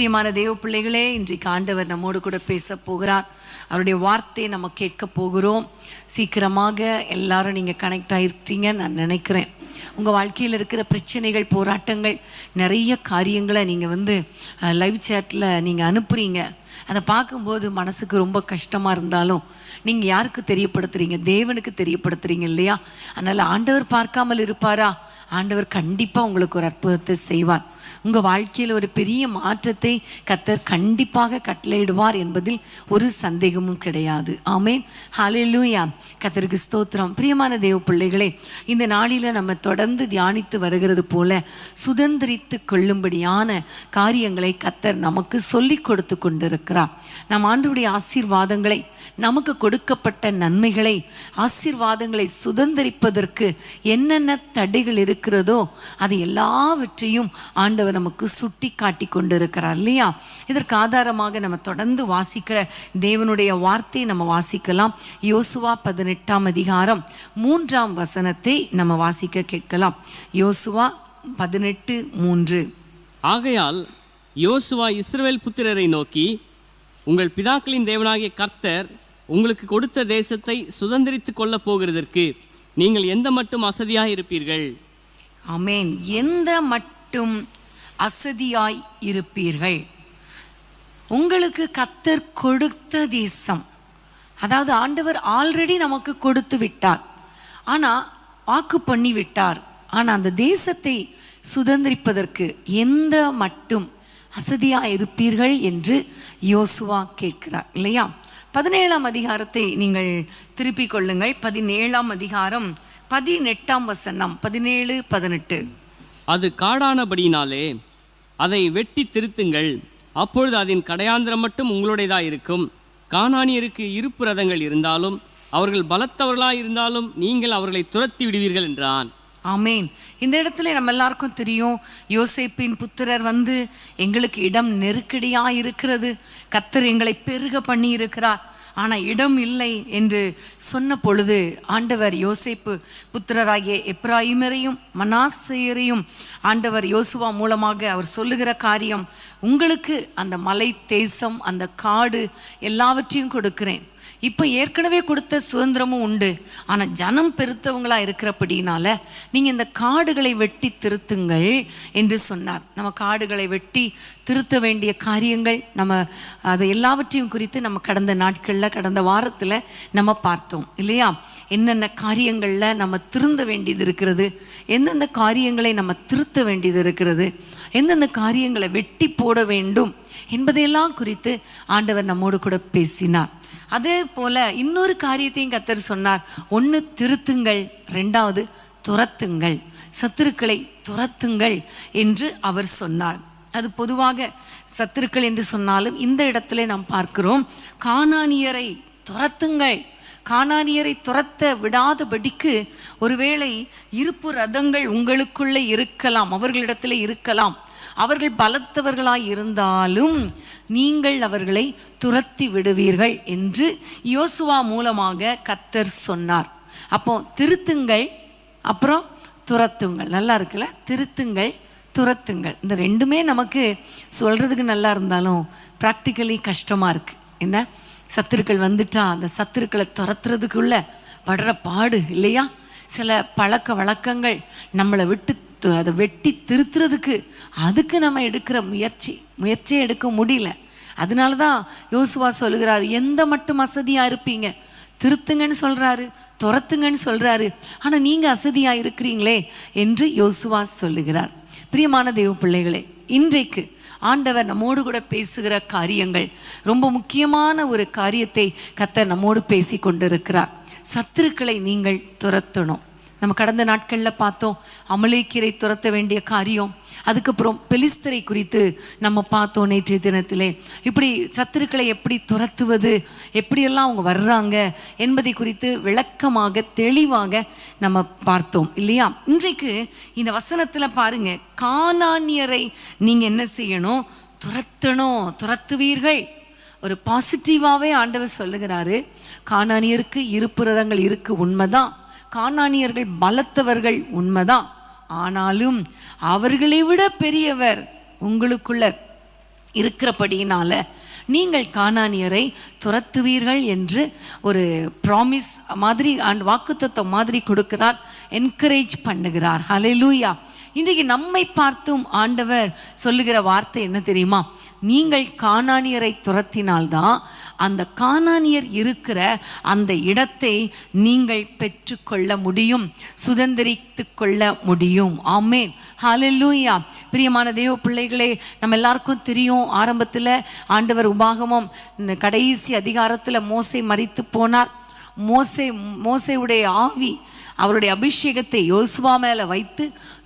பிரியமான தேவ பிள்ளைகளே இன்றைக்கு ஆண்டவர் நம்மோடு கூட பேச போகிறார் அவருடைய வார்த்தையை நம்ம கேட்க போகிறோம் சீக்கிரமாக எல்லாரும் நீங்கள் கனெக்ட் ஆகிருக்கிறீங்க நான் நினைக்கிறேன் உங்கள் வாழ்க்கையில் இருக்கிற பிரச்சனைகள் போராட்டங்கள் நிறைய காரியங்களை நீங்கள் வந்து லைவ் சேட்டில் நீங்கள் அனுப்புகிறீங்க அதை பார்க்கும்போது மனசுக்கு ரொம்ப கஷ்டமாக இருந்தாலும் நீங்கள் யாருக்கு தெரியப்படுத்துகிறீங்க தேவனுக்கு தெரியப்படுத்துகிறீங்க இல்லையா அதனால் ஆண்டவர் பார்க்காமல் இருப்பாரா ஆண்டவர் கண்டிப்பாக உங்களுக்கு ஒரு அற்புதத்தை செய்வார் உங்கள் வாழ்க்கையில் ஒரு பெரிய மாற்றத்தை கத்தர் கண்டிப்பாக கட்டளையிடுவார் என்பதில் ஒரு சந்தேகமும் கிடையாது ஆமேன் ஹலெலூயா கத்தருக்கு ஸ்தோத்திரம் பிரியமான தேவ பிள்ளைகளே இந்த நாளில் நம்ம தொடர்ந்து தியானித்து வருகிறது போல சுதந்திரித்து கொள்ளும்படியான காரியங்களை கத்தர் நமக்கு சொல்லி கொடுத்து கொண்டிருக்கிறார் நம் ஆண்டுடைய ஆசீர்வாதங்களை நமக்கு கொடுக்கப்பட்ட நன்மைகளை ஆசீர்வாதங்களை சுதந்திரிப்பதற்கு என்னென்ன தடைகள் இருக்கிறதோ அது எல்லாவற்றையும் ஆண்டவர் ஆண்டவர் நமக்கு சுட்டி காட்டி கொண்டிருக்கிறார் இல்லையா இதற்கு ஆதாரமாக நம்ம தொடர்ந்து வாசிக்கிற தேவனுடைய வார்த்தையை நம்ம வாசிக்கலாம் யோசுவா பதினெட்டாம் அதிகாரம் மூன்றாம் வசனத்தை நம்ம வாசிக்க கேட்கலாம் யோசுவா பதினெட்டு மூன்று ஆகையால் யோசுவா இஸ்ரவேல் புத்திரரை நோக்கி உங்கள் பிதாக்களின் தேவனாகிய கர்த்தர் உங்களுக்கு கொடுத்த தேசத்தை சுதந்திரித்து கொள்ளப் போகிறதற்கு நீங்கள் எந்த மட்டும் அசதியாக இருப்பீர்கள் அமேன் எந்த மட்டும் அசதியாய் இருப்பீர்கள் உங்களுக்கு கத்தர் கொடுத்த தேசம் அதாவது ஆண்டவர் ஆல்ரெடி நமக்கு கொடுத்து விட்டார் ஆனால் வாக்கு பண்ணி விட்டார் ஆனால் அந்த தேசத்தை சுதந்திரிப்பதற்கு எந்த மட்டும் அசதியாக இருப்பீர்கள் என்று யோசுவா கேட்கிறார் இல்லையா பதினேழாம் அதிகாரத்தை நீங்கள் திருப்பிக் கொள்ளுங்கள் பதினேழாம் அதிகாரம் பதினெட்டாம் வசனம் பதினேழு பதினெட்டு அது காடானபடினாலே அதை வெட்டி திருத்துங்கள் அப்பொழுது அதன் கடையாந்திரம் மட்டும் உங்களுடையதாக இருக்கும் காணானியருக்கு இருப்பு ரதங்கள் இருந்தாலும் அவர்கள் பலத்தவர்களாக இருந்தாலும் நீங்கள் அவர்களை துரத்தி விடுவீர்கள் என்றான் ஆமேன் இந்த இடத்துல நம்ம எல்லாருக்கும் தெரியும் யோசேப்பின் புத்திரர் வந்து எங்களுக்கு இடம் நெருக்கடியாக இருக்கிறது கத்தர் எங்களை பெருக பண்ணி இருக்கிறார் ஆனால் இடம் இல்லை என்று சொன்ன பொழுது ஆண்டவர் யோசிப்பு புத்திரராகிய எப்ராஹிமரையும் மனாசையரையும் ஆண்டவர் யோசுவா மூலமாக அவர் சொல்லுகிற காரியம் உங்களுக்கு அந்த மலை தேசம் அந்த காடு எல்லாவற்றையும் கொடுக்கிறேன் இப்போ ஏற்கனவே கொடுத்த சுதந்திரமும் உண்டு ஆனால் ஜனம் பெருத்தவங்களாக இருக்கிறபடினால நீங்கள் இந்த காடுகளை வெட்டி திருத்துங்கள் என்று சொன்னார் நம்ம காடுகளை வெட்டி திருத்த வேண்டிய காரியங்கள் நம்ம அதை எல்லாவற்றையும் குறித்து நம்ம கடந்த நாட்களில் கடந்த வாரத்தில் நம்ம பார்த்தோம் இல்லையா என்னென்ன காரியங்களில் நம்ம திருந்த வேண்டியது இருக்கிறது எந்தெந்த காரியங்களை நம்ம திருத்த வேண்டியது இருக்கிறது எந்தெந்த காரியங்களை வெட்டி போட வேண்டும் என்பதையெல்லாம் குறித்து ஆண்டவர் நம்மோடு கூட பேசினார் அதே போல இன்னொரு காரியத்தையும் கத்தர் சொன்னார் ஒன்று திருத்துங்கள் ரெண்டாவது துரத்துங்கள் சத்துருக்களை துரத்துங்கள் என்று அவர் சொன்னார் அது பொதுவாக சத்துருக்கள் என்று சொன்னாலும் இந்த இடத்துல நாம் பார்க்கிறோம் காணானியரை துரத்துங்கள் காணானியரை துரத்த விடாதபடிக்கு ஒருவேளை இருப்பு ரதங்கள் உங்களுக்குள்ளே இருக்கலாம் அவர்களிடத்தில் இருக்கலாம் அவர்கள் பலத்தவர்களாய் இருந்தாலும் நீங்கள் அவர்களை துரத்தி விடுவீர்கள் என்று யோசுவா மூலமாக கத்தர் சொன்னார் அப்போ திருத்துங்கள் அப்புறம் துரத்துங்கள் நல்லா இருக்குல்ல திருத்துங்கள் துரத்துங்கள் இந்த ரெண்டுமே நமக்கு சொல்றதுக்கு நல்லா இருந்தாலும் ப்ராக்டிக்கலி கஷ்டமாக இருக்குது என்ன சத்துருக்கள் வந்துட்டா அந்த சத்துருக்களை துரத்துறதுக்குள்ள படுற பாடு இல்லையா சில பழக்க வழக்கங்கள் நம்மளை விட்டு அதை வெட்டி திருத்துறதுக்கு அதுக்கு நம்ம எடுக்கிற முயற்சி முயற்சியை எடுக்க முடியல அதனால தான் யோசுவா சொல்கிறார் எந்த மட்டும் அசதியாக இருப்பீங்க திருத்துங்கன்னு சொல்கிறாரு துரத்துங்கன்னு சொல்கிறாரு ஆனால் நீங்கள் அசதியாக இருக்கிறீங்களே என்று யோசுவா சொல்லுகிறார் பிரியமான தெய்வ பிள்ளைகளே இன்றைக்கு ஆண்டவர் நம்மோடு கூட பேசுகிற காரியங்கள் ரொம்ப முக்கியமான ஒரு காரியத்தை கத்தர் நம்மோடு பேசி கொண்டிருக்கிறார் சத்துருக்களை நீங்கள் துரத்தணும் நம்ம கடந்த நாட்களில் பார்த்தோம் அமலேக்கீரை துரத்த வேண்டிய காரியம் அதுக்கப்புறம் பெலிஸ்தரை குறித்து நம்ம பார்த்தோம் நேற்றைய தினத்திலே இப்படி சத்துருக்களை எப்படி துரத்துவது எப்படியெல்லாம் அவங்க வர்றாங்க என்பதை குறித்து விளக்கமாக தெளிவாக நம்ம பார்த்தோம் இல்லையா இன்றைக்கு இந்த வசனத்தில் பாருங்க காணானியரை நீங்கள் என்ன செய்யணும் துரத்தணும் துரத்துவீர்கள் ஒரு பாசிட்டிவாகவே ஆண்டவர் சொல்லுகிறாரு காணானியருக்கு இருப்புரதங்கள் இருக்குது உண்மைதான் கானானியர்கள் பலத்தவர்கள் உண்மைதான் ஆனாலும் அவர்களை விட பெரியவர் உங்களுக்குள்ள இருக்கிறபடியினால நீங்கள் காணானியரை துரத்துவீர்கள் என்று ஒரு ப்ராமிஸ் மாதிரி அண்ட் வாக்குத்தத்தம் மாதிரி கொடுக்கிறார் என்கரேஜ் பண்ணுகிறார் லூயா இன்றைக்கு நம்மை பார்த்தும் ஆண்டவர் சொல்லுகிற வார்த்தை என்ன தெரியுமா நீங்கள் காணானியரை துரத்தினால்தான் அந்த கானானியர் இருக்கிற அந்த இடத்தை நீங்கள் பெற்றுக்கொள்ள முடியும் சுதந்திரித்து கொள்ள முடியும் ஆமேன் ஹாலெல்லூயா பிரியமான தெய்வ பிள்ளைகளே நம்ம எல்லாருக்கும் தெரியும் ஆரம்பத்தில் ஆண்டவர் உபாகமம் கடைசி அதிகாரத்தில் மோசை மறித்து போனார் மோசை மோசையுடைய ஆவி அவருடைய அபிஷேகத்தை யோசுவா மேலே வைத்து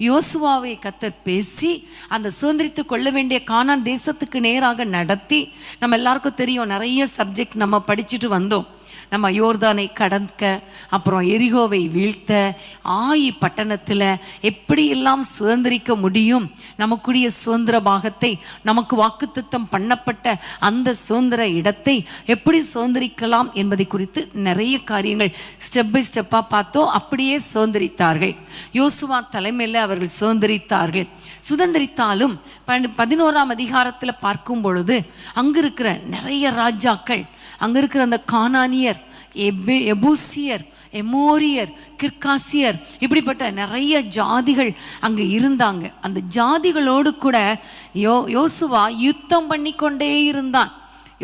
யோசுவாவை கத்தர் பேசி அந்த சுதந்திரித்து கொள்ள வேண்டிய காணான் தேசத்துக்கு நேராக நடத்தி நம்ம எல்லாருக்கும் தெரியும் நிறைய சப்ஜெக்ட் நம்ம படிச்சுட்டு வந்தோம் நம்ம யோர்தானை கடக்க அப்புறம் எரிகோவை வீழ்த்த ஆயி பட்டணத்தில் எப்படியெல்லாம் சுதந்திரிக்க முடியும் நமக்குரிய சுதந்திர பாகத்தை நமக்கு வாக்குத்தம் பண்ணப்பட்ட அந்த சுதந்திர இடத்தை எப்படி சுதந்திரிக்கலாம் என்பதை குறித்து நிறைய காரியங்கள் ஸ்டெப் பை ஸ்டெப்பாக பார்த்தோம் அப்படியே சுதந்திரித்தார்கள் யோசுவா தலைமையில் அவர்கள் சுதந்திரித்தார்கள் சுதந்திரித்தாலும் பதினோராம் அதிகாரத்தில் பார்க்கும் பொழுது அங்கிருக்கிற நிறைய ராஜாக்கள் அங்கே இருக்கிற அந்த கானானியர் எபே எபூசியர் எமோரியர் கிர்காசியர் இப்படிப்பட்ட நிறைய ஜாதிகள் அங்கே இருந்தாங்க அந்த ஜாதிகளோடு கூட யோ யோசுவா யுத்தம் பண்ணி கொண்டே இருந்தான்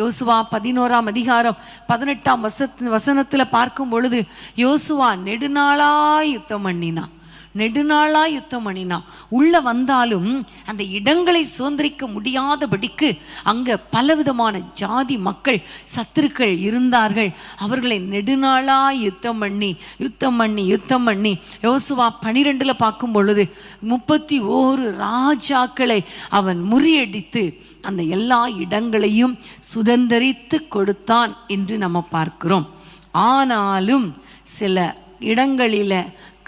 யோசுவா பதினோராம் அதிகாரம் பதினெட்டாம் வச வசனத்தில் பார்க்கும் பொழுது யோசுவா நெடுநாளாக யுத்தம் பண்ணினான் நெடுநாளா யுத்தம் பண்ணினான் உள்ள வந்தாலும் அந்த இடங்களை சுதந்திரிக்க முடியாதபடிக்கு பல பலவிதமான ஜாதி மக்கள் சத்துருக்கள் இருந்தார்கள் அவர்களை நெடுநாளா யுத்தம் பண்ணி யுத்தம் பண்ணி யுத்தம் பண்ணி யோசுவா பனிரெண்டுல பார்க்கும் பொழுது முப்பத்தி ஓரு ராஜாக்களை அவன் முறியடித்து அந்த எல்லா இடங்களையும் சுதந்திரித்து கொடுத்தான் என்று நம்ம பார்க்கிறோம் ஆனாலும் சில இடங்களில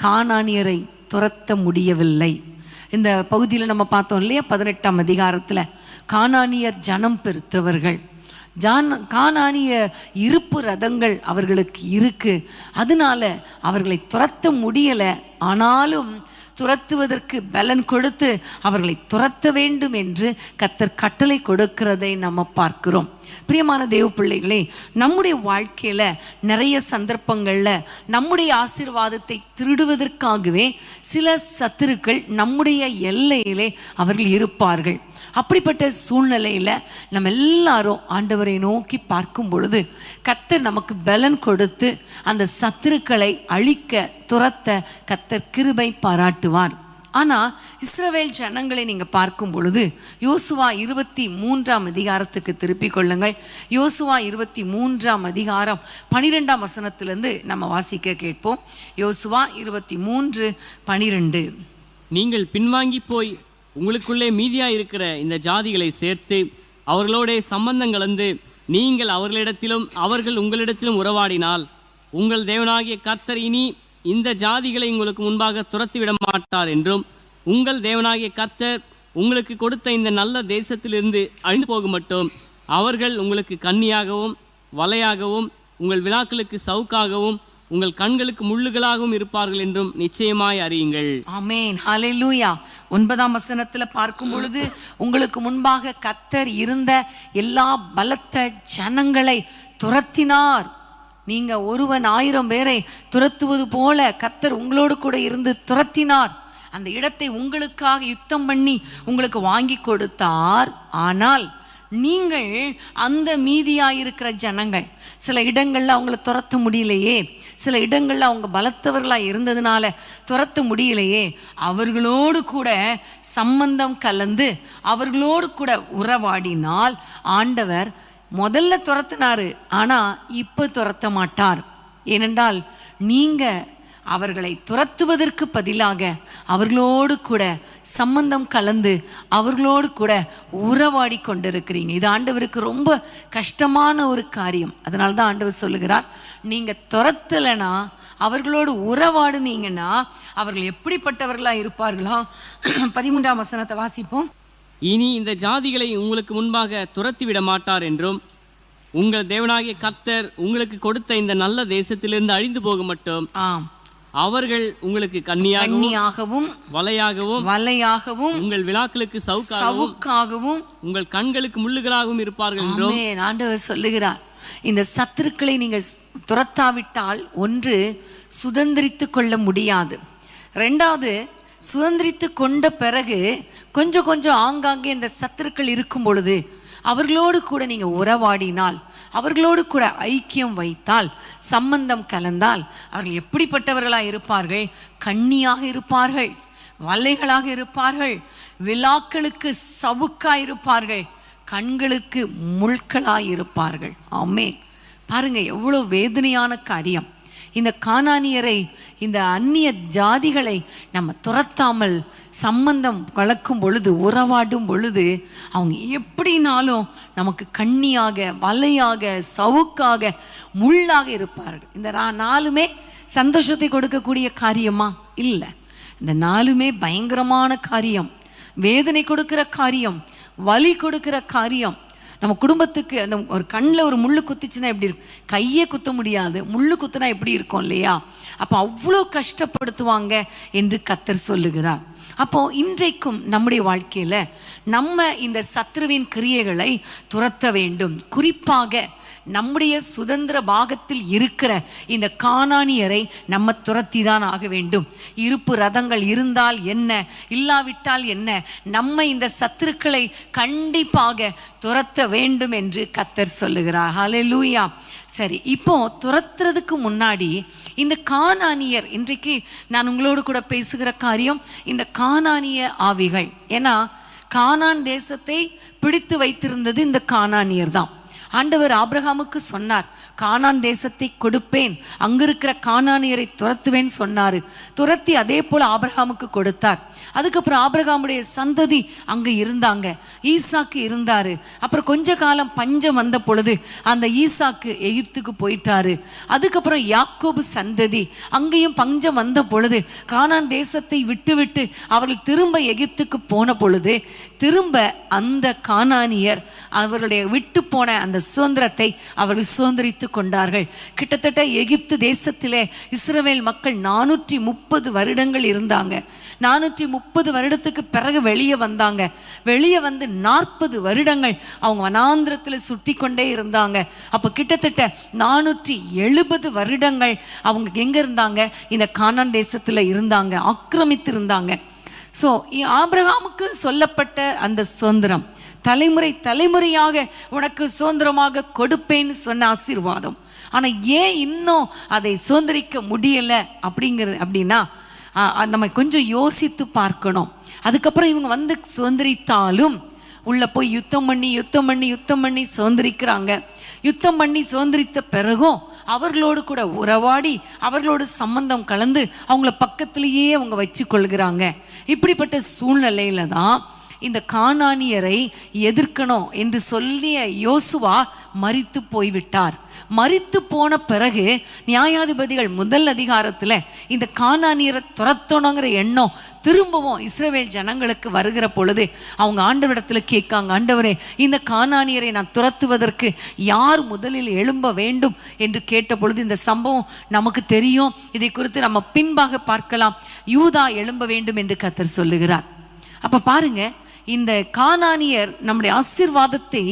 காணானியரை துரத்த முடியவில்லை இந்த பகுதியில் நம்ம பார்த்தோம் இல்லையா பதினெட்டாம் அதிகாரத்தில் கானானியர் ஜனம் பெருத்தவர்கள் ஜான் கானானிய இருப்பு ரதங்கள் அவர்களுக்கு இருக்கு அதனால அவர்களை துரத்த முடியலை ஆனாலும் துரத்துவதற்கு பலன் கொடுத்து அவர்களை துரத்த வேண்டும் என்று கத்தர் கட்டளை கொடுக்கிறதை நம்ம பார்க்கிறோம் பிரியமான தேவ பிள்ளைகளே நம்முடைய வாழ்க்கையில் நிறைய சந்தர்ப்பங்களில் நம்முடைய ஆசீர்வாதத்தை திருடுவதற்காகவே சில சத்துருக்கள் நம்முடைய எல்லையிலே அவர்கள் இருப்பார்கள் அப்படிப்பட்ட சூழ்நிலையில் நம்ம எல்லாரும் ஆண்டவரை நோக்கி பார்க்கும் பொழுது கத்தர் நமக்கு பலன் கொடுத்து அந்த சத்துருக்களை அழிக்க துரத்த கத்தர் கிருபை பாராட்டுவார் ஆனால் இஸ்ரவேல் ஜனங்களை நீங்கள் பார்க்கும் பொழுது யோசுவா இருபத்தி மூன்றாம் அதிகாரத்துக்கு திருப்பிக் கொள்ளுங்கள் யோசுவா இருபத்தி மூன்றாம் அதிகாரம் பனிரெண்டாம் வசனத்திலிருந்து நம்ம வாசிக்க கேட்போம் யோசுவா இருபத்தி மூன்று பனிரெண்டு நீங்கள் பின்வாங்கி போய் உங்களுக்குள்ளே மீதியாக இருக்கிற இந்த ஜாதிகளை சேர்த்து அவர்களோட சம்பந்தம் கலந்து நீங்கள் அவர்களிடத்திலும் அவர்கள் உங்களிடத்திலும் உறவாடினால் உங்கள் தேவனாகிய கர்த்தர் இனி இந்த ஜாதிகளை உங்களுக்கு முன்பாக துரத்திவிட மாட்டார் என்றும் உங்கள் தேவனாகிய கர்த்தர் உங்களுக்கு கொடுத்த இந்த நல்ல தேசத்திலிருந்து அழிந்து போக மட்டும் அவர்கள் உங்களுக்கு கன்னியாகவும் வலையாகவும் உங்கள் விழாக்களுக்கு சவுக்காகவும் உங்கள் கண்களுக்கு முள்ளுகளாகவும் இருப்பார்கள் என்றும் நிச்சயமாய் அறியுங்கள் ஆமேன் ஒன்பதாம் வசனத்துல பார்க்கும் பொழுது உங்களுக்கு முன்பாக கத்தர் இருந்த எல்லா பலத்த ஜனங்களை துரத்தினார் நீங்க ஒருவன் ஆயிரம் பேரை துரத்துவது போல கத்தர் உங்களோடு கூட இருந்து துரத்தினார் அந்த இடத்தை உங்களுக்காக யுத்தம் பண்ணி உங்களுக்கு வாங்கி கொடுத்தார் ஆனால் நீங்கள் அந்த மீதியாக இருக்கிற ஜனங்கள் சில இடங்களில் அவங்கள துரத்த முடியலையே சில இடங்களில் அவங்க பலத்தவர்களாக இருந்ததுனால துரத்த முடியலையே அவர்களோடு கூட சம்பந்தம் கலந்து அவர்களோடு கூட உறவாடினால் ஆண்டவர் முதல்ல துரத்தினாரு ஆனால் இப்போ துரத்த மாட்டார் ஏனென்றால் நீங்கள் அவர்களை துரத்துவதற்கு பதிலாக அவர்களோடு கூட சம்பந்தம் கலந்து அவர்களோடு கூட உறவாடி கொண்டிருக்கிறீங்க இது ஆண்டவருக்கு ரொம்ப கஷ்டமான ஒரு காரியம் அதனால தான் ஆண்டவர் சொல்லுகிறார் நீங்கள் துரத்துலனா அவர்களோடு உறவாடுனீங்கன்னா அவர்கள் எப்படிப்பட்டவர்களாக இருப்பார்களா பதிமூன்றாம் வசனத்தை வாசிப்போம் இனி இந்த ஜாதிகளை உங்களுக்கு முன்பாக துரத்தி விட மாட்டார் என்றும் உங்கள் தேவனாகிய கர்த்தர் உங்களுக்கு கொடுத்த இந்த நல்ல தேசத்திலிருந்து அழிந்து போக மட்டும் ஆம் அவர்கள் உங்களுக்கு கண்ணியாகவும் வலையாகவும் வலையாகவும் உங்கள் விழாக்களுக்கு சவுக்காகவும் உங்கள் கண்களுக்கு முள்ளுகளாகவும் இருப்பார்கள் என்றும் ஆண்டவர் சொல்லுகிறார் இந்த சத்துருக்களை நீங்கள் துரத்தாவிட்டால் ஒன்று சுதந்திரித்து கொள்ள முடியாது ரெண்டாவது சுதந்திரித்து கொண்ட பிறகு கொஞ்சம் கொஞ்சம் ஆங்காங்கே இந்த சத்துருக்கள் இருக்கும் பொழுது அவர்களோடு கூட நீங்கள் உறவாடினால் அவர்களோடு கூட ஐக்கியம் வைத்தால் சம்பந்தம் கலந்தால் அவர்கள் எப்படிப்பட்டவர்களாக இருப்பார்கள் கண்ணியாக இருப்பார்கள் வல்லைகளாக இருப்பார்கள் விழாக்களுக்கு சவுக்காக இருப்பார்கள் கண்களுக்கு முள்களாக இருப்பார்கள் ஆமே பாருங்க எவ்வளோ வேதனையான காரியம் இந்த காணானியரை இந்த அந்நிய ஜாதிகளை நம்ம துரத்தாமல் சம்பந்தம் கலக்கும் பொழுது உறவாடும் பொழுது அவங்க எப்படினாலும் நமக்கு கண்ணியாக வலையாக சவுக்காக முள்ளாக இருப்பார்கள் இந்த நாளுமே சந்தோஷத்தை கொடுக்கக்கூடிய காரியமா இல்லை இந்த நாளுமே பயங்கரமான காரியம் வேதனை கொடுக்கிற காரியம் வலி கொடுக்கிற காரியம் நம்ம குடும்பத்துக்கு அந்த ஒரு கண்ணில் ஒரு முள் குத்திச்சுன்னா எப்படி இருக்கும் கையே குத்த முடியாது முள் குத்துனா எப்படி இருக்கும் இல்லையா அப்போ அவ்வளோ கஷ்டப்படுத்துவாங்க என்று கத்தர் சொல்லுகிறார் அப்போது இன்றைக்கும் நம்முடைய வாழ்க்கையில் நம்ம இந்த சத்ருவின் கிரியைகளை துரத்த வேண்டும் குறிப்பாக நம்முடைய சுதந்திர பாகத்தில் இருக்கிற இந்த காணானியரை நம்ம துரத்தி தான் ஆக வேண்டும் இருப்பு ரதங்கள் இருந்தால் என்ன இல்லாவிட்டால் என்ன நம்ம இந்த சத்துருக்களை கண்டிப்பாக துரத்த வேண்டும் என்று கத்தர் சொல்லுகிறார் ஹலே லூயா சரி இப்போ துரத்துறதுக்கு முன்னாடி இந்த காணானியர் இன்றைக்கு நான் உங்களோடு கூட பேசுகிற காரியம் இந்த காணானிய ஆவிகள் ஏன்னா கானான் தேசத்தை பிடித்து வைத்திருந்தது இந்த காணானியர் தான் ஆண்டவர் ஆப்ரஹாமுக்கு சொன்னார் கானான் தேசத்தை கொடுப்பேன் அங்கிருக்கிற கானானியரை துரத்துவேன் சொன்னாரு துரத்தி அதே போல ஆபிரகாமுக்கு கொடுத்தார் அதுக்கப்புறம் ஆபிரகாமுடைய சந்ததி அங்க இருந்தாங்க ஈசாக்கு இருந்தாரு அப்புறம் கொஞ்ச காலம் பஞ்சம் வந்த பொழுது அந்த ஈசாக்கு எகிப்துக்கு போயிட்டாரு அதுக்கப்புறம் யாக்கோபு சந்ததி அங்கேயும் பஞ்சம் வந்த பொழுது கானான் தேசத்தை விட்டுவிட்டு அவர்கள் திரும்ப எகிப்துக்கு போன பொழுது திரும்ப அந்த கானானியர் அவர்களுடைய விட்டு போன அந்த சுதந்திரத்தை அவர்கள் சுதந்திரித்து கொண்டார்கள் கிட்டத்தட்ட எகிப்து தேசத்திலே இஸ்ரேல் மக்கள் நானூற்றி முப்பது வருடங்கள் இருந்தாங்க நானூற்றி முப்பது வருடத்துக்கு பிறகு வெளியே வந்தாங்க வெளியே வந்து நாற்பது வருடங்கள் அவங்க வனாந்திரத்தில் சுட்டி கொண்டே இருந்தாங்க அப்போ கிட்டத்தட்ட நானூற்றி எழுபது வருடங்கள் அவங்க எங்கே இருந்தாங்க இந்த கானான் தேசத்தில் இருந்தாங்க ஆக்கிரமித்து இருந்தாங்க ஸோ ஆபிரகாமுக்கு சொல்லப்பட்ட அந்த சுதந்திரம் தலைமுறை தலைமுறையாக உனக்கு சுதந்திரமாக கொடுப்பேன்னு சொன்ன ஆசீர்வாதம் ஆனால் ஏன் இன்னும் அதை சுதந்திரிக்க முடியலை அப்படிங்கிறது அப்படின்னா நம்ம கொஞ்சம் யோசித்து பார்க்கணும் அதுக்கப்புறம் இவங்க வந்து சுதந்திரித்தாலும் உள்ளே போய் யுத்தம் பண்ணி யுத்தம் பண்ணி யுத்தம் பண்ணி சுதந்திரிக்கிறாங்க யுத்தம் பண்ணி சுதந்திரித்த பிறகும் அவர்களோடு கூட உறவாடி அவர்களோடு சம்பந்தம் கலந்து அவங்கள பக்கத்திலேயே அவங்க வச்சு கொள்கிறாங்க இப்படிப்பட்ட சூழ்நிலையில தான் இந்த காணானியரை எதிர்க்கணும் என்று சொல்லிய யோசுவா மறித்து போய்விட்டார் மறித்து போன பிறகு நியாயாதிபதிகள் முதல் அதிகாரத்தில் இந்த காணாநீரை துரத்தணுங்கிற எண்ணம் திரும்பவும் இஸ்ரேவேல் ஜனங்களுக்கு வருகிற பொழுது அவங்க ஆண்டவரிடத்தில் கேட்காங்க ஆண்டவரே இந்த காணானியரை நான் துரத்துவதற்கு யார் முதலில் எழும்ப வேண்டும் என்று கேட்ட பொழுது இந்த சம்பவம் நமக்கு தெரியும் இதை குறித்து நம்ம பின்பாக பார்க்கலாம் யூதா எழும்ப வேண்டும் என்று கத்தர் சொல்லுகிறார் அப்போ பாருங்க இந்த காணானியர் நம்முடைய ஆசிர்வாதத்தை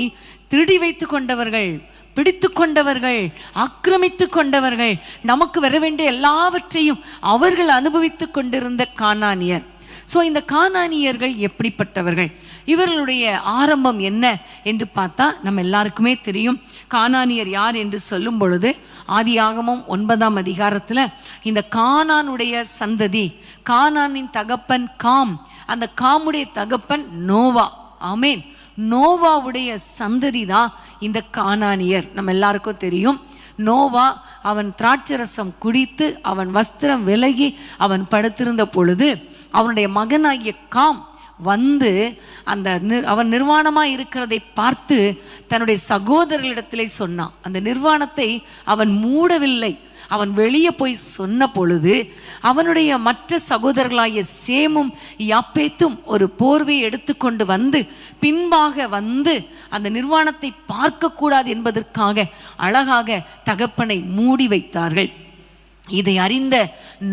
திருடி வைத்து கொண்டவர்கள் பிடித்து கொண்டவர்கள் ஆக்கிரமித்து கொண்டவர்கள் நமக்கு வர வேண்டிய எல்லாவற்றையும் அவர்கள் அனுபவித்து கொண்டிருந்த காணானியர் ஸோ இந்த காணானியர்கள் எப்படிப்பட்டவர்கள் இவர்களுடைய ஆரம்பம் என்ன என்று பார்த்தா நம்ம எல்லாருக்குமே தெரியும் காணானியர் யார் என்று சொல்லும் பொழுது ஆதியாகமும் ஒன்பதாம் அதிகாரத்தில் இந்த காணானுடைய சந்ததி காணானின் தகப்பன் காம் அந்த காமுடைய தகப்பன் நோவா ஆமேன் நோவாவுடைய சந்ததி தான் இந்த கானானியர் நம்ம எல்லாருக்கும் தெரியும் நோவா அவன் திராட்சரசம் குடித்து அவன் வஸ்திரம் விலகி அவன் படுத்திருந்த பொழுது அவனுடைய மகனாகிய காம் வந்து அந்த அவன் நிர்வாணமாக இருக்கிறதை பார்த்து தன்னுடைய சகோதரர்களிடத்திலே சொன்னான் அந்த நிர்வாணத்தை அவன் மூடவில்லை அவன் வெளியே போய் சொன்ன பொழுது அவனுடைய மற்ற சகோதரர்களாய சேமும் யாப்பேத்தும் ஒரு போர்வையை எடுத்துக்கொண்டு வந்து பின்பாக வந்து அந்த நிர்வாணத்தை பார்க்கக்கூடாது என்பதற்காக அழகாக தகப்பனை மூடி வைத்தார்கள் இதை அறிந்த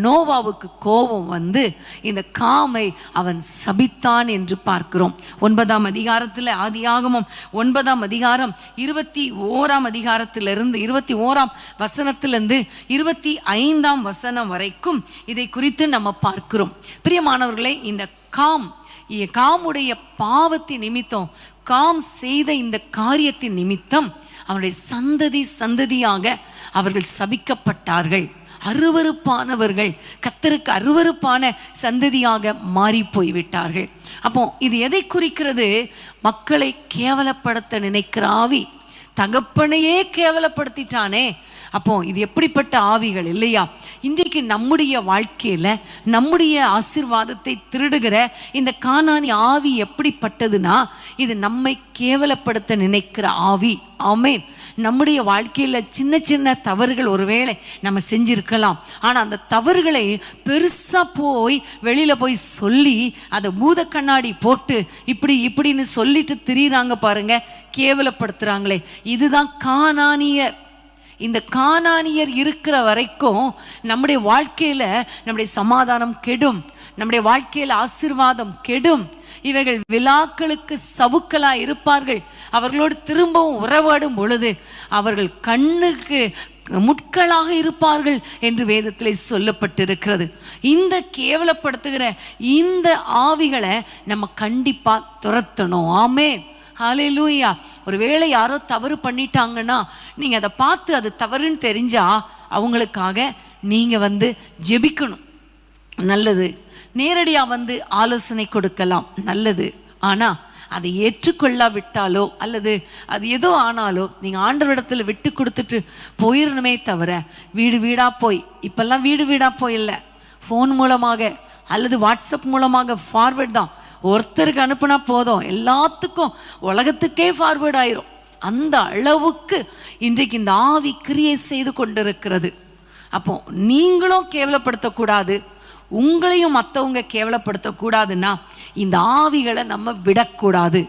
நோவாவுக்கு கோபம் வந்து இந்த காமை அவன் சபித்தான் என்று பார்க்கிறோம் ஒன்பதாம் அதிகாரத்தில் ஆதியாகமும் ஒன்பதாம் அதிகாரம் இருபத்தி ஓராம் அதிகாரத்திலிருந்து இருபத்தி ஓராம் வசனத்திலிருந்து இருபத்தி ஐந்தாம் வசனம் வரைக்கும் இதை குறித்து நம்ம பார்க்கிறோம் பிரியமானவர்களே இந்த காம் காமுடைய பாவத்தின் நிமித்தம் காம் செய்த இந்த காரியத்தின் நிமித்தம் அவனுடைய சந்ததி சந்ததியாக அவர்கள் சபிக்கப்பட்டார்கள் அருவறுப்பானவர்கள் கத்தருக்கு அருவறுப்பான சந்ததியாக மாறி போய்விட்டார்கள் அப்போ இது எதை குறிக்கிறது மக்களை கேவலப்படுத்த நினைக்கிற ஆவி தகப்பனையே கேவலப்படுத்திட்டானே அப்போ இது எப்படிப்பட்ட ஆவிகள் இல்லையா இன்றைக்கு நம்முடைய வாழ்க்கையில நம்முடைய ஆசிர்வாதத்தை திருடுகிற இந்த காணானி ஆவி எப்படிப்பட்டதுன்னா இது நம்மை கேவலப்படுத்த நினைக்கிற ஆவி ஆமேன் நம்முடைய வாழ்க்கையில் சின்ன சின்ன தவறுகள் ஒருவேளை நம்ம செஞ்சிருக்கலாம் ஆனால் அந்த தவறுகளை பெருசாக போய் வெளியில் போய் சொல்லி அதை பூத கண்ணாடி போட்டு இப்படி இப்படின்னு சொல்லிட்டு திரியிறாங்க பாருங்க கேவலப்படுத்துகிறாங்களே இதுதான் காணானியர் இந்த காணானியர் இருக்கிற வரைக்கும் நம்முடைய வாழ்க்கையில் நம்முடைய சமாதானம் கெடும் நம்முடைய வாழ்க்கையில் ஆசிர்வாதம் கெடும் இவர்கள் விழாக்களுக்கு சவுக்களா இருப்பார்கள் அவர்களோடு திரும்பவும் உறவாடும் பொழுது அவர்கள் கண்ணுக்கு முட்களாக இருப்பார்கள் என்று வேதத்தில் சொல்லப்பட்டிருக்கிறது இந்த கேவலப்படுத்துகிற இந்த ஆவிகளை நம்ம கண்டிப்பா துரத்தணும் ஆமே ஹலே லூயா ஒருவேளை யாரோ தவறு பண்ணிட்டாங்கன்னா நீங்க அதை பார்த்து அது தவறுன்னு தெரிஞ்சா அவங்களுக்காக நீங்க வந்து ஜெபிக்கணும் நல்லது நேரடியாக வந்து ஆலோசனை கொடுக்கலாம் நல்லது ஆனால் அதை ஏற்றுக்கொள்ளாவிட்டாலோ அல்லது அது ஏதோ ஆனாலோ நீங்கள் ஆண்டவரிடத்தில் விட்டு கொடுத்துட்டு போயிடணுமே தவிர வீடு வீடாக போய் இப்போல்லாம் வீடு வீடாக போய் இல்லை ஃபோன் மூலமாக அல்லது வாட்ஸ்அப் மூலமாக ஃபார்வேர்ட் தான் ஒருத்தருக்கு அனுப்புனா போதும் எல்லாத்துக்கும் உலகத்துக்கே ஃபார்வேர்ட் ஆயிரும் அந்த அளவுக்கு இன்றைக்கு இந்த ஆவி கிரியை செய்து கொண்டிருக்கிறது அப்போ நீங்களும் கேவலப்படுத்தக்கூடாது உங்களையும் மற்றவங்க கேவலப்படுத்தக்கூடாதுன்னா இந்த ஆவிகளை நம்ம விடக்கூடாது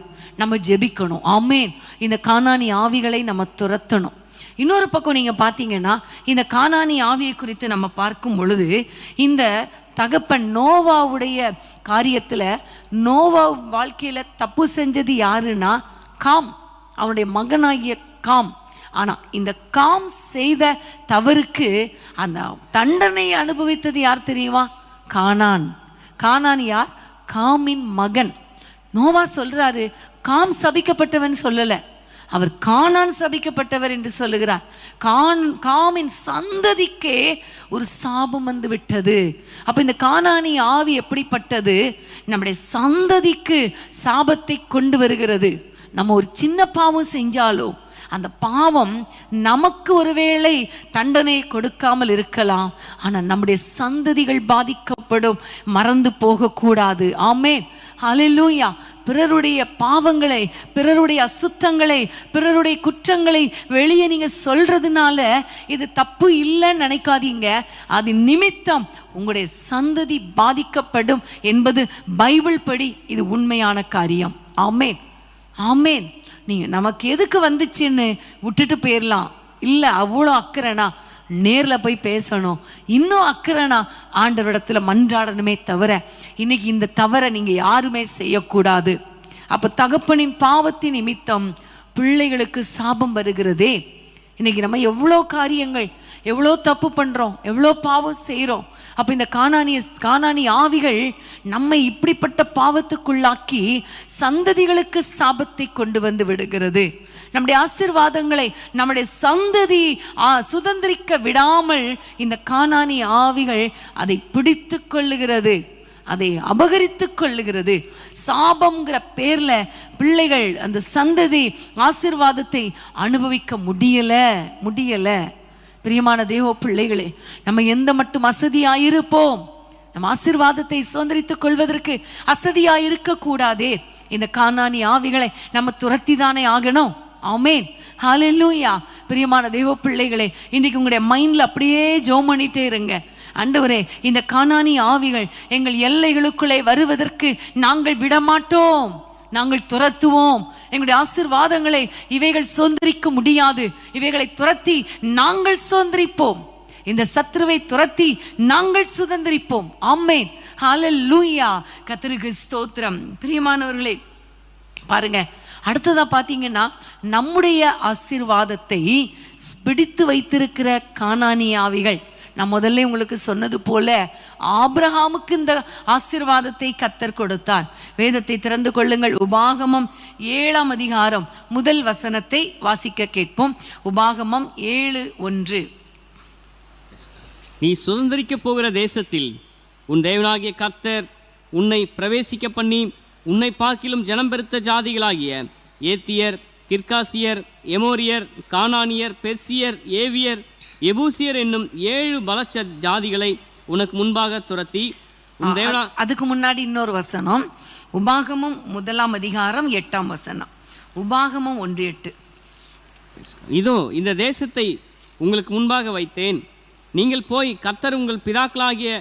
நம்ம ஜெபிக்கணும் ஆமேன் இந்த காணாணி ஆவிகளை நம்ம துரத்தணும் இன்னொரு பக்கம் நீங்கள் பார்த்தீங்கன்னா இந்த காணாணி ஆவியை குறித்து நம்ம பார்க்கும் பொழுது இந்த தகப்பன் நோவாவுடைய காரியத்தில் நோவா வாழ்க்கையில் தப்பு செஞ்சது யாருன்னா காம் அவனுடைய மகனாகிய காம் ஆனால் இந்த காம் செய்த தவறுக்கு அந்த தண்டனை அனுபவித்தது யார் தெரியுமா கானான் கானான் யார் காமின் மகன் நோவா சொல்றாரு காம் சபிக்கப்பட்டவன் சொல்லல அவர் காணான் சபிக்கப்பட்டவர் என்று சொல்லுகிறார் கான் காமின் சந்ததிக்கே ஒரு சாபம் வந்து விட்டது அப்போ இந்த காணானி ஆவி எப்படிப்பட்டது நம்முடைய சந்ததிக்கு சாபத்தை கொண்டு வருகிறது நம்ம ஒரு சின்ன பாவம் செஞ்சாலோ அந்த பாவம் நமக்கு ஒருவேளை தண்டனை கொடுக்காமல் இருக்கலாம் ஆனால் நம்முடைய சந்ததிகள் பாதிக்கப்படும் மறந்து போகக்கூடாது ஆமே அலிலூயா பிறருடைய பாவங்களை பிறருடைய அசுத்தங்களை பிறருடைய குற்றங்களை வெளியே நீங்கள் சொல்றதுனால இது தப்பு இல்லைன்னு நினைக்காதீங்க அது நிமித்தம் உங்களுடைய சந்ததி பாதிக்கப்படும் என்பது பைபிள் படி இது உண்மையான காரியம் ஆமேன் ஆமேன் நீங்கள் நமக்கு எதுக்கு வந்துச்சுன்னு விட்டுட்டு போயிடலாம் இல்லை அவ்வளோ அக்கறைனா நேரில் போய் பேசணும் இன்னும் அக்கறைனா ஆண்டவரிடத்தில் மன்றாடணுமே தவிர இன்னைக்கு இந்த தவறை நீங்கள் யாருமே செய்யக்கூடாது அப்போ தகப்பனின் பாவத்தின் நிமித்தம் பிள்ளைகளுக்கு சாபம் வருகிறதே இன்னைக்கு நம்ம எவ்வளோ காரியங்கள் எவ்வளோ தப்பு பண்ணுறோம் எவ்வளோ பாவம் செய்கிறோம் அப்போ இந்த காணானிய காணானி ஆவிகள் நம்மை இப்படிப்பட்ட பாவத்துக்குள்ளாக்கி சந்ததிகளுக்கு சாபத்தை கொண்டு வந்து விடுகிறது நம்முடைய ஆசிர்வாதங்களை நம்முடைய சந்ததி சுதந்திரிக்க விடாமல் இந்த காணானி ஆவிகள் அதை பிடித்து கொள்ளுகிறது அதை அபகரித்து கொள்ளுகிறது சாபம்ங்கிற பேர்ல பிள்ளைகள் அந்த சந்ததி ஆசிர்வாதத்தை அனுபவிக்க முடியல முடியலை பிரியமான தேவ பிள்ளைகளே நம்ம எந்த மட்டும் அசதியாயிருப்போம் நம் ஆசிர்வாதத்தை சுதந்திரித்துக் கொள்வதற்கு அசதியாயிருக்க கூடாதே இந்த காணாணி ஆவிகளை நம்ம துரத்தி தானே ஆகணும் ஆமேன் ஹாலூயா பிரியமான தெய்வ பிள்ளைகளே இன்னைக்கு உங்களுடைய மைண்ட்ல அப்படியே ஜோம் பண்ணிட்டே இருங்க அண்டவரே இந்த காணாணி ஆவிகள் எங்கள் எல்லைகளுக்குள்ளே வருவதற்கு நாங்கள் விடமாட்டோம் நாங்கள் துரத்துவோம் எங்களுடைய ஆசிர்வாதங்களை இவைகள் சுதந்திரிக்க முடியாது இவைகளை துரத்தி நாங்கள் சுதந்திரிப்போம் இந்த சத்ருவை துரத்தி நாங்கள் சுதந்திரிப்போம் ஆமே ஹாலூயா லூயா கத்திரிக்கு ஸ்தோத்திரம் பிரியமானவர்களே பாருங்க அடுத்ததா பார்த்தீங்கன்னா நம்முடைய ஆசிர்வாதத்தை பிடித்து வைத்திருக்கிற காணானியாவிகள் நான் முதல்ல உங்களுக்கு சொன்னது போல ஆபிரஹாமுக்கு இந்த ஆசிர்வாதத்தை கத்தர் கொடுத்தார் வேதத்தை திறந்து கொள்ளுங்கள் உபாகமம் ஏழாம் அதிகாரம் முதல் வசனத்தை வாசிக்க கேட்போம் உபாகமம் ஏழு ஒன்று நீ சுதந்திரிக்க போகிற தேசத்தில் உன் தேவனாகிய கர்த்தர் உன்னை பிரவேசிக்க பண்ணி உன்னை பார்க்கிலும் ஜனம் பெருத்த ஜாதிகளாகிய ஏத்தியர் கிர்காசியர் எமோரியர் கானானியர் பெர்சியர் ஏவியர் எபூசியர் என்னும் ஏழு பலச்ச ஜாதிகளை உனக்கு முன்பாக துரத்தி அதுக்கு முன்னாடி இன்னொரு வசனம் உபாகமும் முதலாம் அதிகாரம் எட்டாம் வசனம் உபாகமம் ஒன்று எட்டு இதோ இந்த தேசத்தை உங்களுக்கு முன்பாக வைத்தேன் நீங்கள் போய் கர்த்தர் உங்கள் பிதாக்களாகிய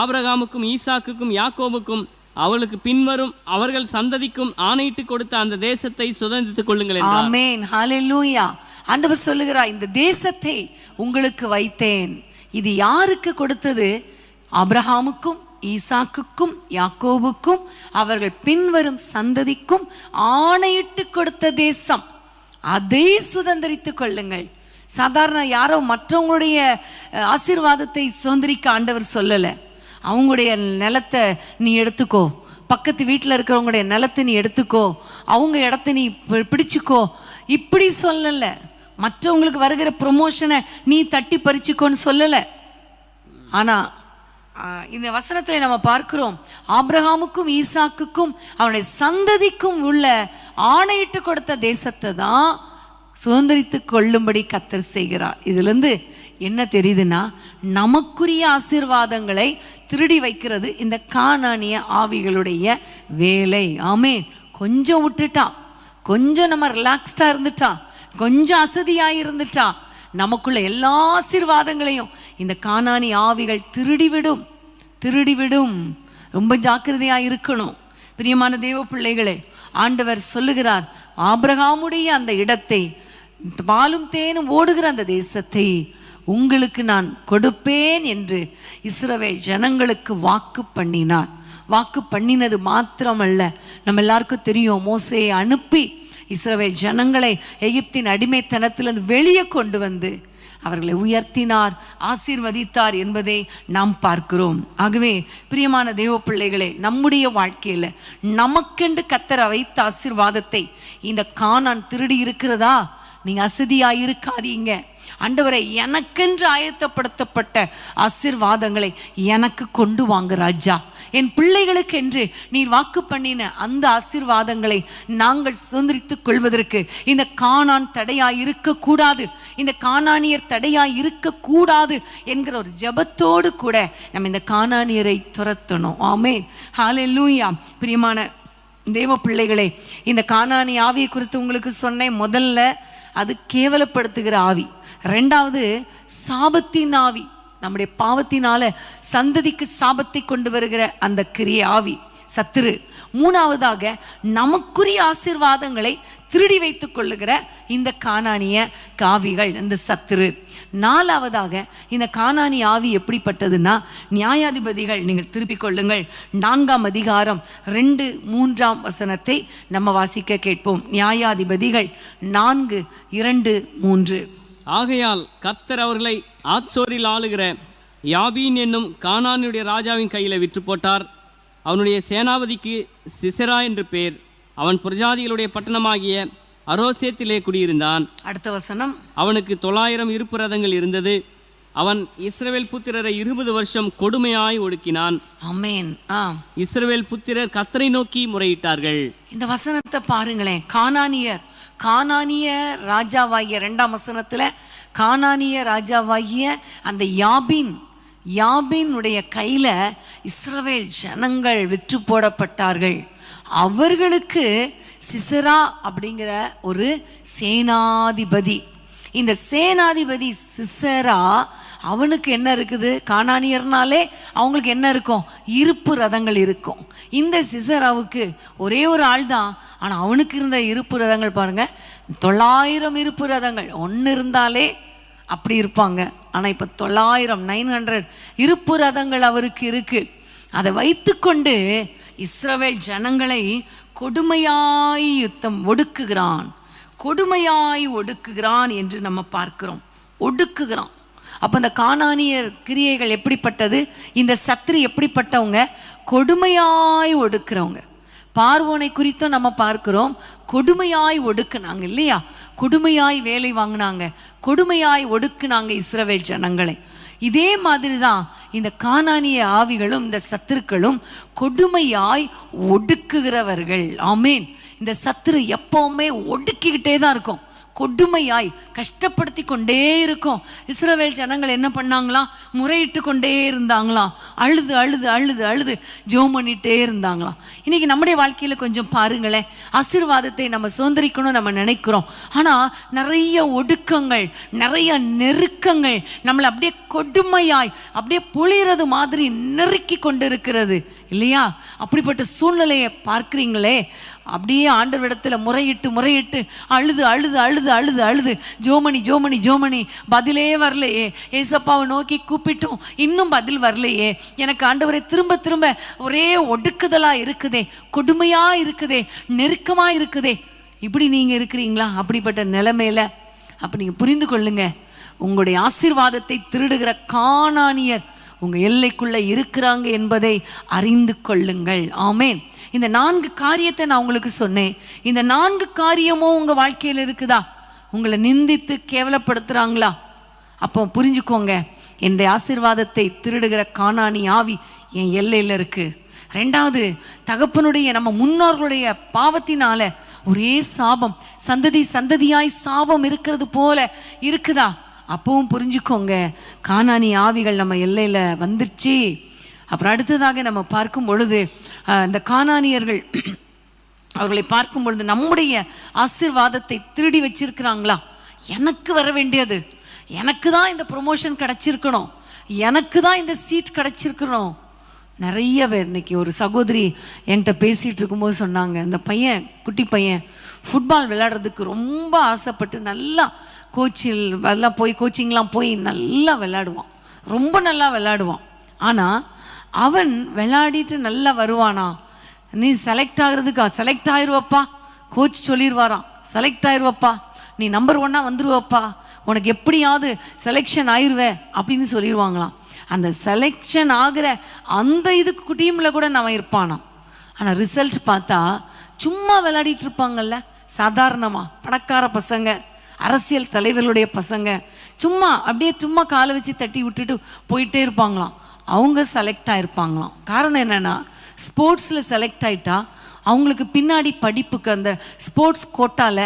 ஆபரகாமுக்கும் ஈசாக்குக்கும் யாக்கோபுக்கும் அவர்களுக்கு பின்வரும் அவர்கள் சந்ததிக்கும் ஆணையிட்டு கொடுத்த அந்த தேசத்தை சுதந்தித்துக் கொள்ளுங்கள் ஆமேன் ஹalleluya ஆண்டவர் சொல்லுகிறார் இந்த தேசத்தை உங்களுக்கு வைத்தேன் இது யாருக்கு கொடுத்தது அப்ரஹாமுக்கும் ஈசாக்குக்கும் யாக்கோவுக்கும் அவர்கள் பின்வரும் சந்ததிக்கும் ஆணையிட்டு கொடுத்த தேசம் அதை சுதந்திரித்து கொள்ளுங்கள் சாதாரண யாரோ மற்றவங்களுடைய ஆசீர்வாதத்தை சுதந்திரிக்க ஆண்டவர் சொல்லலை அவங்களுடைய நிலத்தை நீ எடுத்துக்கோ பக்கத்து வீட்டில் இருக்கிறவங்களுடைய நிலத்தை நீ எடுத்துக்கோ அவங்க இடத்த நீ பிடிச்சிக்கோ இப்படி சொல்லலை மற்றவங்களுக்கு வருகிற ப்ரொமோஷனை நீ தட்டி பறிச்சுக்கோன்னு சொல்லலை ஆனால் இந்த வசனத்தில் நம்ம பார்க்கிறோம் ஆப்ரஹாமுக்கும் ஈசாக்குக்கும் அவனுடைய சந்ததிக்கும் உள்ள ஆணையிட்டு கொடுத்த தேசத்தை தான் சுதந்திரித்து கொள்ளும்படி கத்தர் செய்கிறார் இதுலேருந்து என்ன தெரியுதுன்னா நமக்குரிய ஆசீர்வாதங்களை திருடி வைக்கிறது இந்த காணானிய ஆவிகளுடைய வேலை ஆமே கொஞ்சம் விட்டுட்டா கொஞ்சம் நம்ம ரிலாக்ஸ்டாக இருந்துட்டா கொஞ்சம் அசதியாக இருந்துட்டா நமக்குள்ள எல்லா ஆசீர்வாதங்களையும் இந்த காணானி ஆவிகள் திருடிவிடும் திருடிவிடும் ரொம்ப ஜாக்கிரதையாக இருக்கணும் பிரியமான தேவ பிள்ளைகளே ஆண்டவர் சொல்லுகிறார் ஆபிரகாமுடைய அந்த இடத்தை பாலும் தேனும் ஓடுகிற அந்த தேசத்தை உங்களுக்கு நான் கொடுப்பேன் என்று இஸ்ரவே ஜனங்களுக்கு வாக்கு பண்ணினார் வாக்கு பண்ணினது மாத்திரமல்ல நம்ம எல்லாருக்கும் தெரியும் மோசையை அனுப்பி இஸ்ரவேல் ஜனங்களை எகிப்தின் அடிமைத்தனத்திலிருந்து வெளியே கொண்டு வந்து அவர்களை உயர்த்தினார் ஆசீர்வதித்தார் என்பதை நாம் பார்க்கிறோம் ஆகவே பிரியமான தெய்வ பிள்ளைகளே நம்முடைய வாழ்க்கையில் நமக்கென்று கத்தர வைத்த ஆசீர்வாதத்தை இந்த காணான் திருடி இருக்கிறதா நீங்க அசதியாக இருக்காதீங்க அண்டவரை எனக்கென்று ஆயத்தப்படுத்தப்பட்ட ஆசிர்வாதங்களை எனக்கு கொண்டு வாங்க ராஜா என் பிள்ளைகளுக்கு என்று நீர் வாக்கு பண்ணின அந்த ஆசீர்வாதங்களை நாங்கள் சுதந்திரித்துக் கொள்வதற்கு இந்த காணான் தடையாய் இருக்கக்கூடாது இந்த காணானியர் தடையாய் இருக்கக்கூடாது என்கிற ஒரு ஜபத்தோடு கூட நம்ம இந்த காணானியரை துரத்தணும் ஆமே ஹாலே லூயா பிரியமான தேவ பிள்ளைகளே இந்த காணானி ஆவியை குறித்து உங்களுக்கு சொன்னேன் முதல்ல அது கேவலப்படுத்துகிற ஆவி ரெண்டாவது சாபத்தின் ஆவி நம்முடைய பாவத்தினால சந்ததிக்கு சாபத்தை கொண்டு வருகிற அந்த கிரியாவி சத்துரு மூணாவதாக நமக்குரிய ஆசிர்வாதங்களை திருடி வைத்துக் கொள்ளுகிற இந்த காணானிய காவிகள் இந்த சத்துரு நாலாவதாக இந்த காணானி ஆவி எப்படிப்பட்டதுன்னா நியாயாதிபதிகள் நீங்கள் திருப்பிக் கொள்ளுங்கள் நான்காம் அதிகாரம் ரெண்டு மூன்றாம் வசனத்தை நம்ம வாசிக்க கேட்போம் நியாயாதிபதிகள் நான்கு இரண்டு மூன்று ஆகையால் கர்த்தர் அவர்களை ஆச்சோரில் ஆளுகிற யாபீன் என்னும் கானானுடைய ராஜாவின் கையில் விற்று போட்டார் அவனுடைய சேனாபதிக்கு சிசரா என்று பேர் அவன் பிரஜாதிகளுடைய பட்டணமாகிய அரோசியத்திலே குடியிருந்தான் அடுத்த வசனம் அவனுக்கு தொள்ளாயிரம் இருப்பு ரதங்கள் இருந்தது அவன் இஸ்ரவேல் புத்திரரை இருபது வருஷம் கொடுமையாய் ஒடுக்கினான் இஸ்ரவேல் புத்திரர் கத்தரை நோக்கி முறையிட்டார்கள் இந்த வசனத்தை பாருங்களேன் கானானியர் கானானிய ராஜாவாகிய ரெண்டாம் வசனத்தில் கானானிய ராஜாவாகிய அந்த யாபின் யாபினுடைய கையில் இஸ்ரவேல் ஜனங்கள் விற்று போடப்பட்டார்கள் அவர்களுக்கு சிசரா அப்படிங்கிற ஒரு சேனாதிபதி இந்த சேனாதிபதி சிசரா அவனுக்கு என்ன இருக்குது காணானியர்னாலே அவங்களுக்கு என்ன இருக்கும் இருப்பு ரதங்கள் இருக்கும் இந்த சிசராவுக்கு ஒரே ஒரு ஆள் தான் ஆனால் அவனுக்கு இருந்த இருப்பு ரதங்கள் பாருங்கள் தொள்ளாயிரம் இருப்பு ரதங்கள் ஒன்று இருந்தாலே அப்படி இருப்பாங்க ஆனால் இப்போ தொள்ளாயிரம் நைன் ஹண்ட்ரட் இருப்பு ரதங்கள் அவருக்கு இருக்குது அதை வைத்துக்கொண்டு இஸ்ரவேல் ஜனங்களை கொடுமையாய் யுத்தம் ஒடுக்குகிறான் கொடுமையாய் ஒடுக்குகிறான் என்று நம்ம பார்க்கிறோம் ஒடுக்குகிறான் அப்போ இந்த காணானியர் கிரியைகள் எப்படிப்பட்டது இந்த சத்திரி எப்படிப்பட்டவங்க கொடுமையாய் ஒடுக்கிறவங்க பார்வோனை குறித்தும் நம்ம பார்க்கிறோம் கொடுமையாய் ஒடுக்குனாங்க இல்லையா கொடுமையாய் வேலை வாங்கினாங்க கொடுமையாய் ஒடுக்குனாங்க இஸ்ரவேல் ஜனங்களை இதே மாதிரி தான் இந்த காணானிய ஆவிகளும் இந்த சத்துருக்களும் கொடுமையாய் ஒடுக்குகிறவர்கள் ஆமீன் இந்த சத்துரு எப்பவுமே ஒடுக்கிக்கிட்டே தான் இருக்கும் கொடுமையாய் கஷ்டப்படுத்தி கொண்டே இருக்கும் இஸ்ரவேல் ஜனங்கள் என்ன பண்ணாங்களாம் முறையிட்டு கொண்டே இருந்தாங்களாம் அழுது அழுது அழுது அழுது ஜோம் பண்ணிகிட்டே இருந்தாங்களாம் இன்றைக்கி நம்முடைய வாழ்க்கையில் கொஞ்சம் பாருங்களேன் ஆசிர்வாதத்தை நம்ம சுதந்திரிக்கணும் நம்ம நினைக்கிறோம் ஆனால் நிறைய ஒடுக்கங்கள் நிறைய நெருக்கங்கள் நம்மளை அப்படியே கொடுமையாய் அப்படியே புளிகிறது மாதிரி நெருக்கி கொண்டு இருக்கிறது இல்லையா அப்படிப்பட்ட சூழ்நிலையை பார்க்குறீங்களே அப்படியே இடத்துல முறையிட்டு முறையிட்டு அழுது அழுது அழுது அழுது அழுது ஜோமணி ஜோமணி ஜோமணி பதிலே வரலையே ஏசப்பாவை நோக்கி கூப்பிட்டும் இன்னும் பதில் வரலையே எனக்கு ஆண்டவரை திரும்ப திரும்ப ஒரே ஒடுக்குதலாக இருக்குதே கொடுமையாக இருக்குதே நெருக்கமாக இருக்குதே இப்படி நீங்கள் இருக்கிறீங்களா அப்படிப்பட்ட நிலைமையில அப்போ நீங்கள் புரிந்து கொள்ளுங்க உங்களுடைய ஆசீர்வாதத்தை திருடுகிற காணானியர் உங்கள் எல்லைக்குள்ளே இருக்கிறாங்க என்பதை அறிந்து கொள்ளுங்கள் ஆமேன் இந்த நான்கு காரியத்தை நான் உங்களுக்கு சொன்னேன் இந்த நான்கு காரியமும் உங்க வாழ்க்கையில் இருக்குதா உங்களை நிந்தித்து கேவலப்படுத்துறாங்களா அப்போ புரிஞ்சுக்கோங்க என்னுடைய ஆசிர்வாதத்தை திருடுகிற காணாணி ஆவி என் எல்லையில் இருக்கு ரெண்டாவது தகப்பனுடைய நம்ம முன்னோர்களுடைய பாவத்தினால ஒரே சாபம் சந்ததி சந்ததியாய் சாபம் இருக்கிறது போல இருக்குதா அப்பவும் புரிஞ்சுக்கோங்க காணாணி ஆவிகள் நம்ம எல்லையில வந்துருச்சு அப்புறம் அடுத்ததாக நம்ம பார்க்கும் பொழுது இந்த கானானியர்கள் அவர்களை பார்க்கும் பொழுது நம்முடைய ஆசிர்வாதத்தை திருடி வச்சிருக்கிறாங்களா எனக்கு வர வேண்டியது எனக்கு தான் இந்த ப்ரொமோஷன் கிடச்சிருக்கணும் எனக்கு தான் இந்த சீட் கிடச்சிருக்கணும் நிறைய பேர் இன்னைக்கு ஒரு சகோதரி என்கிட்ட பேசிகிட்டு இருக்கும்போது சொன்னாங்க இந்த பையன் குட்டி பையன் ஃபுட்பால் விளையாடுறதுக்கு ரொம்ப ஆசைப்பட்டு நல்லா கோச்சில் எல்லாம் போய் கோச்சிங்லாம் போய் நல்லா விளையாடுவான் ரொம்ப நல்லா விளையாடுவான் ஆனால் அவன் விளையாடிட்டு நல்லா வருவானா நீ செலக்ட் ஆகிறதுக்கா செலக்ட் ஆயிடுவப்பா கோச் சொல்லிடுவாராம் செலக்ட் ஆயிடுவப்பா நீ நம்பர் ஒன்னாக வந்துடுவப்பா உனக்கு எப்படியாவது செலெக்ஷன் ஆயிடுவேன் அப்படின்னு சொல்லிடுவாங்களாம் அந்த செலெக்ஷன் ஆகிற அந்த இதுக்கு டீமில் கூட நான் இருப்பானா ஆனால் ரிசல்ட் பார்த்தா சும்மா விளையாடிட்டு இருப்பாங்கல்ல சாதாரணமாக பணக்கார பசங்க அரசியல் தலைவர்களுடைய பசங்க சும்மா அப்படியே சும்மா காலை வச்சு தட்டி விட்டுட்டு போயிட்டே இருப்பாங்களாம் அவங்க செலக்ட் ஆகிருப்பாங்களாம் காரணம் என்னென்னா ஸ்போர்ட்ஸில் செலக்ட் ஆகிட்டா அவங்களுக்கு பின்னாடி படிப்புக்கு அந்த ஸ்போர்ட்ஸ் கோட்டாவில்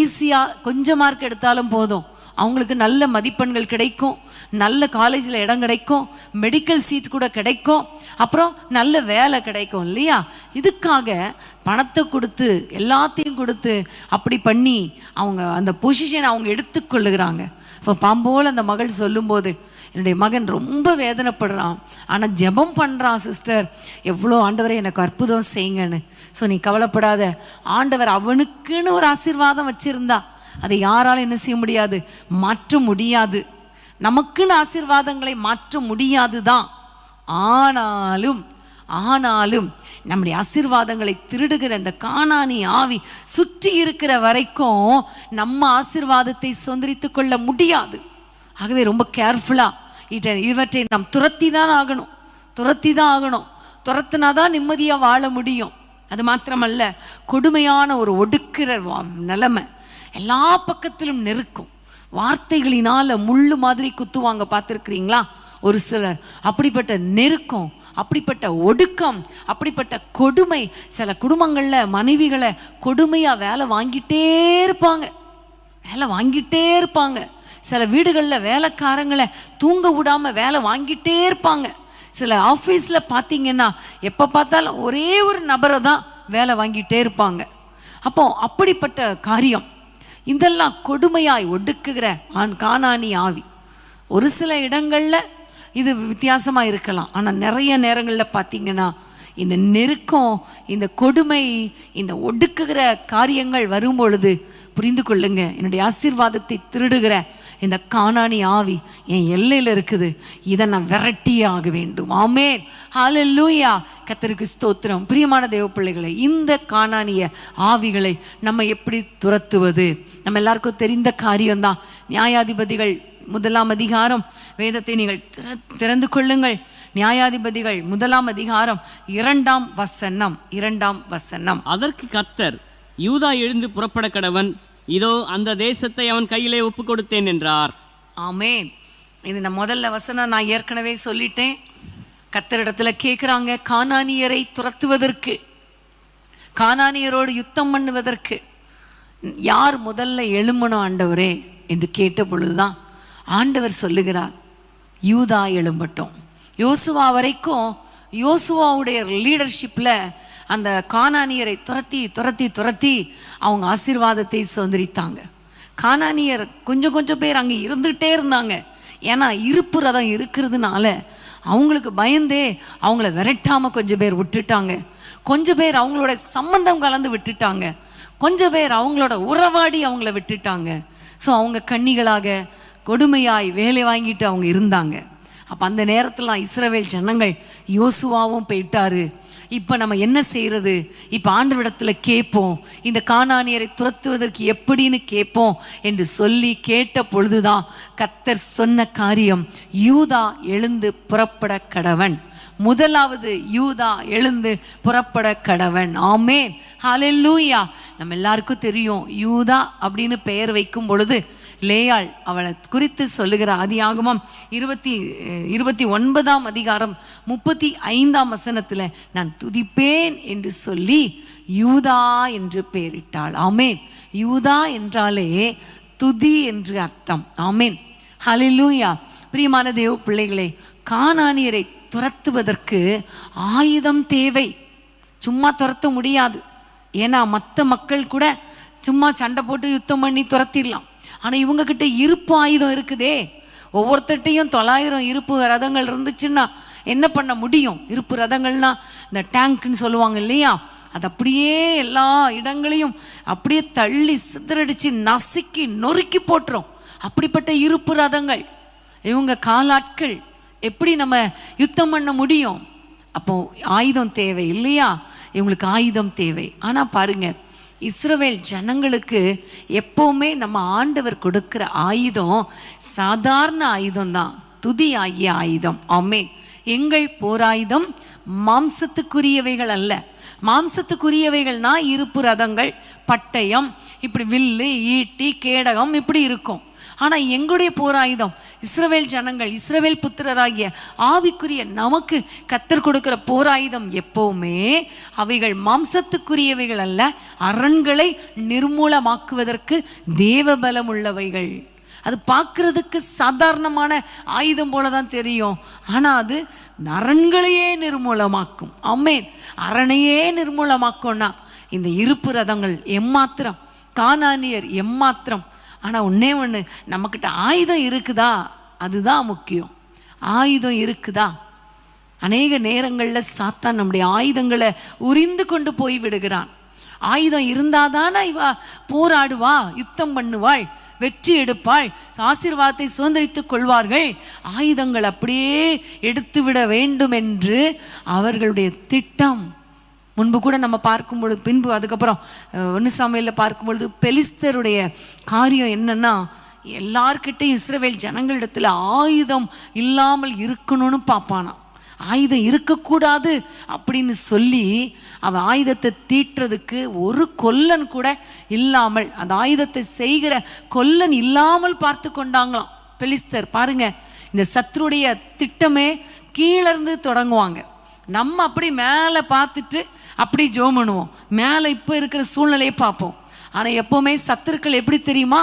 ஈஸியாக கொஞ்சம் மார்க் எடுத்தாலும் போதும் அவங்களுக்கு நல்ல மதிப்பெண்கள் கிடைக்கும் நல்ல காலேஜில் இடம் கிடைக்கும் மெடிக்கல் சீட் கூட கிடைக்கும் அப்புறம் நல்ல வேலை கிடைக்கும் இல்லையா இதுக்காக பணத்தை கொடுத்து எல்லாத்தையும் கொடுத்து அப்படி பண்ணி அவங்க அந்த பொசிஷன் அவங்க எடுத்துக்கொள்ளுகிறாங்க இப்போ பாம்போல் அந்த மகள் சொல்லும்போது என்னுடைய மகன் ரொம்ப வேதனைப்படுறான் ஆனால் ஜெபம் பண்ணுறான் சிஸ்டர் எவ்வளோ ஆண்டவரை எனக்கு அற்புதம் செய்யுங்கன்னு ஸோ நீ கவலைப்படாத ஆண்டவர் அவனுக்குன்னு ஒரு ஆசீர்வாதம் வச்சுருந்தா அதை யாராலும் என்ன செய்ய முடியாது மாற்ற முடியாது நமக்குன்னு ஆசீர்வாதங்களை மாற்ற முடியாது தான் ஆனாலும் ஆனாலும் நம்முடைய ஆசிர்வாதங்களை திருடுகிற இந்த காணானி ஆவி சுற்றி இருக்கிற வரைக்கும் நம்ம ஆசிர்வாதத்தை சொந்தரித்து கொள்ள முடியாது ஆகவே ரொம்ப கேர்ஃபுல்லாக இதை இவற்றை நாம் துரத்தி தான் ஆகணும் துரத்தி தான் ஆகணும் துரத்துனாதான் தான் நிம்மதியாக வாழ முடியும் அது மாத்திரமல்ல கொடுமையான ஒரு ஒடுக்கிற நிலைமை எல்லா பக்கத்திலும் நெருக்கும் வார்த்தைகளினால் முள்ளு மாதிரி குத்துவாங்க பார்த்துருக்குறீங்களா ஒரு சிலர் அப்படிப்பட்ட நெருக்கம் அப்படிப்பட்ட ஒடுக்கம் அப்படிப்பட்ட கொடுமை சில குடும்பங்களில் மனைவிகளை கொடுமையாக வேலை வாங்கிட்டே இருப்பாங்க வேலை வாங்கிட்டே இருப்பாங்க சில வீடுகளில் வேலைக்காரங்களை தூங்க விடாமல் வேலை வாங்கிட்டே இருப்பாங்க சில ஆஃபீஸில் பார்த்தீங்கன்னா எப்போ பார்த்தாலும் ஒரே ஒரு நபரை தான் வேலை வாங்கிட்டே இருப்பாங்க அப்போ அப்படிப்பட்ட காரியம் இதெல்லாம் கொடுமையாய் ஒடுக்குகிற ஆண் காணாணி ஆவி ஒரு சில இடங்களில் இது வித்தியாசமாக இருக்கலாம் ஆனால் நிறைய நேரங்களில் பார்த்தீங்கன்னா இந்த நெருக்கம் இந்த கொடுமை இந்த ஒடுக்குகிற காரியங்கள் வரும் பொழுது புரிந்து கொள்ளுங்க என்னுடைய ஆசீர்வாதத்தை திருடுகிற இந்த காணாணி ஆவி என் எல்லையில் இருக்குது இதை நான் விரட்டியாக ஆக வேண்டும் ஆமேன் ஹாலூயா கத்தருக்கு ஸ்தோத்திரம் பிரியமான தேவ பிள்ளைகளை இந்த காணானிய ஆவிகளை நம்ம எப்படி துரத்துவது நம்ம எல்லாருக்கும் தெரிந்த காரியம்தான் நியாயாதிபதிகள் முதலாம் அதிகாரம் வேதத்தை நீங்கள் திற திறந்து கொள்ளுங்கள் நியாயாதிபதிகள் முதலாம் அதிகாரம் இரண்டாம் வசனம் இரண்டாம் வசனம் அதற்கு கர்த்தர் யூதா எழுந்து புறப்பட கடவன் இதோ அந்த தேசத்தை அவன் கையிலே ஒப்பு கொடுத்தேன் என்றார் ஆமே இது நான் முதல்ல வசனம் நான் ஏற்கனவே சொல்லிட்டேன் கத்தரிடத்துல கேட்குறாங்க கானானியரை துரத்துவதற்கு கானானியரோடு யுத்தம் பண்ணுவதற்கு யார் முதல்ல எழும்பணும் ஆண்டவரே என்று கேட்ட பொழுதுதான் ஆண்டவர் சொல்லுகிறார் யூதா எழும்பட்டும் யோசுவா வரைக்கும் யோசுவாவுடைய லீடர்ஷிப்பில் அந்த கானானியரை துரத்தி துரத்தி துரத்தி அவங்க ஆசீர்வாதத்தை சுதந்திரித்தாங்க கானானியர் கொஞ்சம் கொஞ்சம் பேர் அங்கே இருந்துகிட்டே இருந்தாங்க ஏன்னா இருப்பு ரதம் இருக்கிறதுனால அவங்களுக்கு பயந்தே அவங்கள விரட்டாமல் கொஞ்சம் பேர் விட்டுட்டாங்க கொஞ்சம் பேர் அவங்களோட சம்பந்தம் கலந்து விட்டுட்டாங்க கொஞ்சம் பேர் அவங்களோட உறவாடி அவங்கள விட்டுட்டாங்க ஸோ அவங்க கண்ணிகளாக கொடுமையாய் வேலை வாங்கிட்டு அவங்க இருந்தாங்க அப்போ அந்த நேரத்தில் இஸ்ரவேல் ஜனங்கள் யோசுவாவும் போயிட்டாரு இப்போ நம்ம என்ன செய்கிறது இப்போ விடத்தில் கேட்போம் இந்த காணானியரை துரத்துவதற்கு எப்படின்னு கேட்போம் என்று சொல்லி கேட்ட பொழுதுதான் கத்தர் சொன்ன காரியம் யூதா எழுந்து புறப்பட கடவன் முதலாவது யூதா எழுந்து புறப்பட கடவன் ஆமேன் ஹாலெல்லூயா நம்ம எல்லாருக்கும் தெரியும் யூதா அப்படின்னு பெயர் வைக்கும் பொழுது லேயாள் அவளை குறித்து சொல்லுகிற ஆதியாகமம் இருபத்தி இருபத்தி ஒன்பதாம் அதிகாரம் முப்பத்தி ஐந்தாம் வசனத்தில் நான் துதிப்பேன் என்று சொல்லி யூதா என்று பெயரிட்டாள் ஆமேன் யூதா என்றாலே துதி என்று அர்த்தம் ஆமேன் ஹலிலூயா பிரியமான தேவ பிள்ளைகளே காணானியரை துரத்துவதற்கு ஆயுதம் தேவை சும்மா துரத்த முடியாது ஏன்னா மற்ற மக்கள் கூட சும்மா சண்டை போட்டு யுத்தம் பண்ணி துரத்திடலாம் ஆனால் இவங்கக்கிட்ட இருப்பு ஆயுதம் இருக்குதே ஒவ்வொருத்தட்டையும் தொள்ளாயிரம் இருப்பு ரதங்கள் இருந்துச்சுன்னா என்ன பண்ண முடியும் இருப்பு ரதங்கள்னா இந்த டேங்க்னு சொல்லுவாங்க இல்லையா அது அப்படியே எல்லா இடங்களையும் அப்படியே தள்ளி சிதறடிச்சு நசுக்கி நொறுக்கி போட்டுரும் அப்படிப்பட்ட இருப்பு ரதங்கள் இவங்க காலாட்கள் எப்படி நம்ம யுத்தம் பண்ண முடியும் அப்போ ஆயுதம் தேவை இல்லையா இவங்களுக்கு ஆயுதம் தேவை ஆனால் பாருங்கள் இஸ்ரவேல் ஜனங்களுக்கு எப்போவுமே நம்ம ஆண்டவர் கொடுக்குற ஆயுதம் சாதாரண ஆயுதம் தான் துதி ஆகிய ஆயுதம் ஆமே எங்கள் போராயுதம் மாம்சத்துக்குரியவைகள் அல்ல மாம்சத்துக்குரியவைகள்னா இருப்பு ரதங்கள் பட்டயம் இப்படி வில்லு ஈட்டி கேடகம் இப்படி இருக்கும் ஆனால் எங்களுடைய போராயுதம் இஸ்ரவேல் ஜனங்கள் இஸ்ரவேல் புத்திரராகிய ஆவிக்குரிய நமக்கு கத்தர் கொடுக்கிற போராயுதம் எப்போவுமே அவைகள் மாம்சத்துக்குரியவைகள் அல்ல அரண்களை நிர்மூலமாக்குவதற்கு தேவபலம் உள்ளவைகள் அது பார்க்கறதுக்கு சாதாரணமான ஆயுதம் போல தான் தெரியும் ஆனால் அது நரண்களையே நிர்மூலமாக்கும் அம்மேன் அரணையே நிர்மூலமாக்கும்னா இந்த இருப்பு ரதங்கள் எம்மாத்திரம் கானானியர் எம்மாத்திரம் ஆனால் ஒன்றே ஒன்று நம்மக்கிட்ட ஆயுதம் இருக்குதா அதுதான் முக்கியம் ஆயுதம் இருக்குதா அநேக நேரங்களில் சாத்தான் நம்முடைய ஆயுதங்களை உரிந்து கொண்டு போய் விடுகிறான் ஆயுதம் இருந்தால் தானே இவா போராடுவா யுத்தம் பண்ணுவாள் வெற்றி எடுப்பாள் ஆசீர்வாதத்தை சுதந்திரித்துக் கொள்வார்கள் ஆயுதங்கள் அப்படியே எடுத்துவிட வேண்டும் என்று அவர்களுடைய திட்டம் முன்பு கூட நம்ம பார்க்கும் பொழுது பின்பு அதுக்கப்புறம் ஒன்னு சமையலில் பார்க்கும் பொழுது பெலிஸ்தருடைய காரியம் என்னன்னா எல்லார்கிட்டையும் இஸ்ரேவேல் ஜனங்களிடத்தில் ஆயுதம் இல்லாமல் இருக்கணும்னு பார்ப்பானா ஆயுதம் இருக்கக்கூடாது அப்படின்னு சொல்லி அவன் ஆயுதத்தை தீட்டுறதுக்கு ஒரு கொல்லன் கூட இல்லாமல் அந்த ஆயுதத்தை செய்கிற கொல்லன் இல்லாமல் பார்த்து கொண்டாங்களாம் பெலிஸ்தர் பாருங்க இந்த சத்ருடைய திட்டமே கீழேருந்து தொடங்குவாங்க நம்ம அப்படி மேலே பார்த்துட்டு அப்படி ஜோம் பண்ணுவோம் மேலே இப்போ இருக்கிற சூழ்நிலையை பார்ப்போம் ஆனால் எப்போவுமே சத்துருக்கள் எப்படி தெரியுமா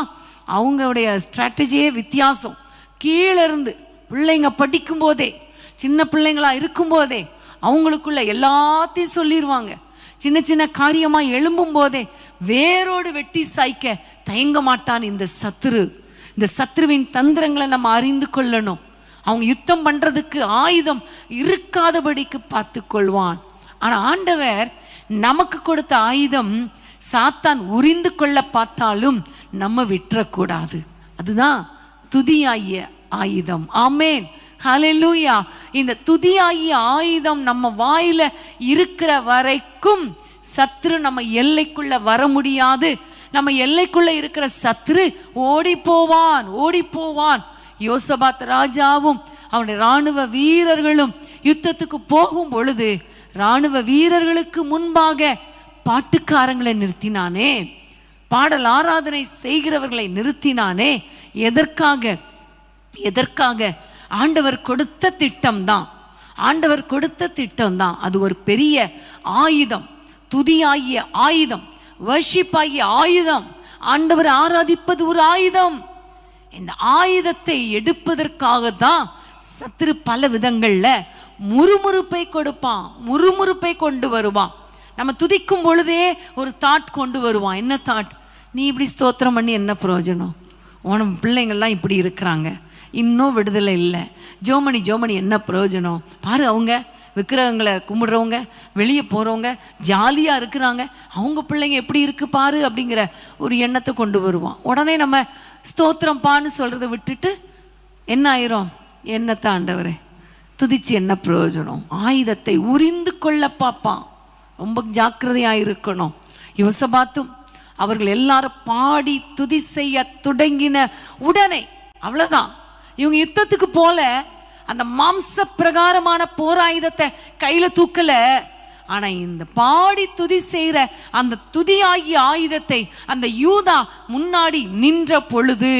அவங்களுடைய ஸ்ட்ராட்டஜியே வித்தியாசம் கீழே இருந்து பிள்ளைங்க படிக்கும் போதே சின்ன பிள்ளைங்களாக இருக்கும் போதே அவங்களுக்குள்ள எல்லாத்தையும் சொல்லிடுவாங்க சின்ன சின்ன காரியமாக எழும்பும் போதே வேரோடு வெட்டி சாய்க்க தயங்க மாட்டான் இந்த சத்துரு இந்த சத்ருவின் தந்திரங்களை நம்ம அறிந்து கொள்ளணும் அவங்க யுத்தம் பண்ணுறதுக்கு ஆயுதம் இருக்காதபடிக்கு பார்த்து கொள்வான் ஆனால் ஆண்டவர் நமக்கு கொடுத்த ஆயுதம் சாத்தான் உரிந்து கொள்ள பார்த்தாலும் நம்ம விட்டுறக்கூடாது அதுதான் துதியாகிய ஆயுதம் ஆமேன் ஹலெலூயா இந்த துதியாகிய ஆயுதம் நம்ம வாயில இருக்கிற வரைக்கும் சத்ரு நம்ம எல்லைக்குள்ள வர முடியாது நம்ம எல்லைக்குள்ள இருக்கிற சத்ரு ஓடி போவான் ஓடி போவான் யோசபாத் ராஜாவும் அவனுடைய இராணுவ வீரர்களும் யுத்தத்துக்கு போகும் பொழுது ராணுவ வீரர்களுக்கு முன்பாக பாட்டுக்காரங்களை நிறுத்தினானே பாடல் ஆராதனை செய்கிறவர்களை நிறுத்தினானே எதற்காக எதற்காக ஆண்டவர் கொடுத்த திட்டம்தான் ஆண்டவர் கொடுத்த திட்டம்தான் அது ஒரு பெரிய ஆயுதம் துதியாகிய ஆயுதம் வர்ஷிப் ஆகிய ஆயுதம் ஆண்டவர் ஆராதிப்பது ஒரு ஆயுதம் இந்த ஆயுதத்தை எடுப்பதற்காக தான் சத்துரு பல விதங்களில் முறுமுறுப்பை கொடுப்பான் முறுமுறுப்பை கொண்டு வருவான் நம்ம துதிக்கும் பொழுதே ஒரு தாட் கொண்டு வருவான் என்ன தாட் நீ இப்படி ஸ்தோத்திரம் பண்ணி என்ன பிரயோஜனம் உன பிள்ளைங்கள்லாம் இப்படி இருக்கிறாங்க இன்னும் விடுதலை இல்லை ஜோமணி ஜோமணி என்ன பிரயோஜனம் பாரு அவங்க விற்கிறவங்களை கும்பிடுறவங்க வெளியே போகிறவங்க ஜாலியாக இருக்கிறாங்க அவங்க பிள்ளைங்க எப்படி இருக்கு பாரு அப்படிங்கிற ஒரு எண்ணத்தை கொண்டு வருவான் உடனே நம்ம ஸ்தோத்திரம் பான்னு சொல்கிறத விட்டுட்டு என்ன ஆயிரும் என்னத்தாண்டவரே துதிச்சு என்ன பிரயோஜனம் ஆயுதத்தை உறிந்து கொள்ள பார்ப்பான் ரொம்ப ஜாக்கிரதையாக இருக்கணும் யோசபாத்தும் அவர்கள் எல்லாரும் பாடி துதி செய்ய தொடங்கின உடனே அவ்வளோதான் இவங்க யுத்தத்துக்கு போல அந்த மாம்ச பிரகாரமான போராயுதத்தை கையில் தூக்கல ஆனால் இந்த பாடி துதி செய்கிற அந்த துதியாகிய ஆயுதத்தை அந்த யூதா முன்னாடி நின்ற பொழுது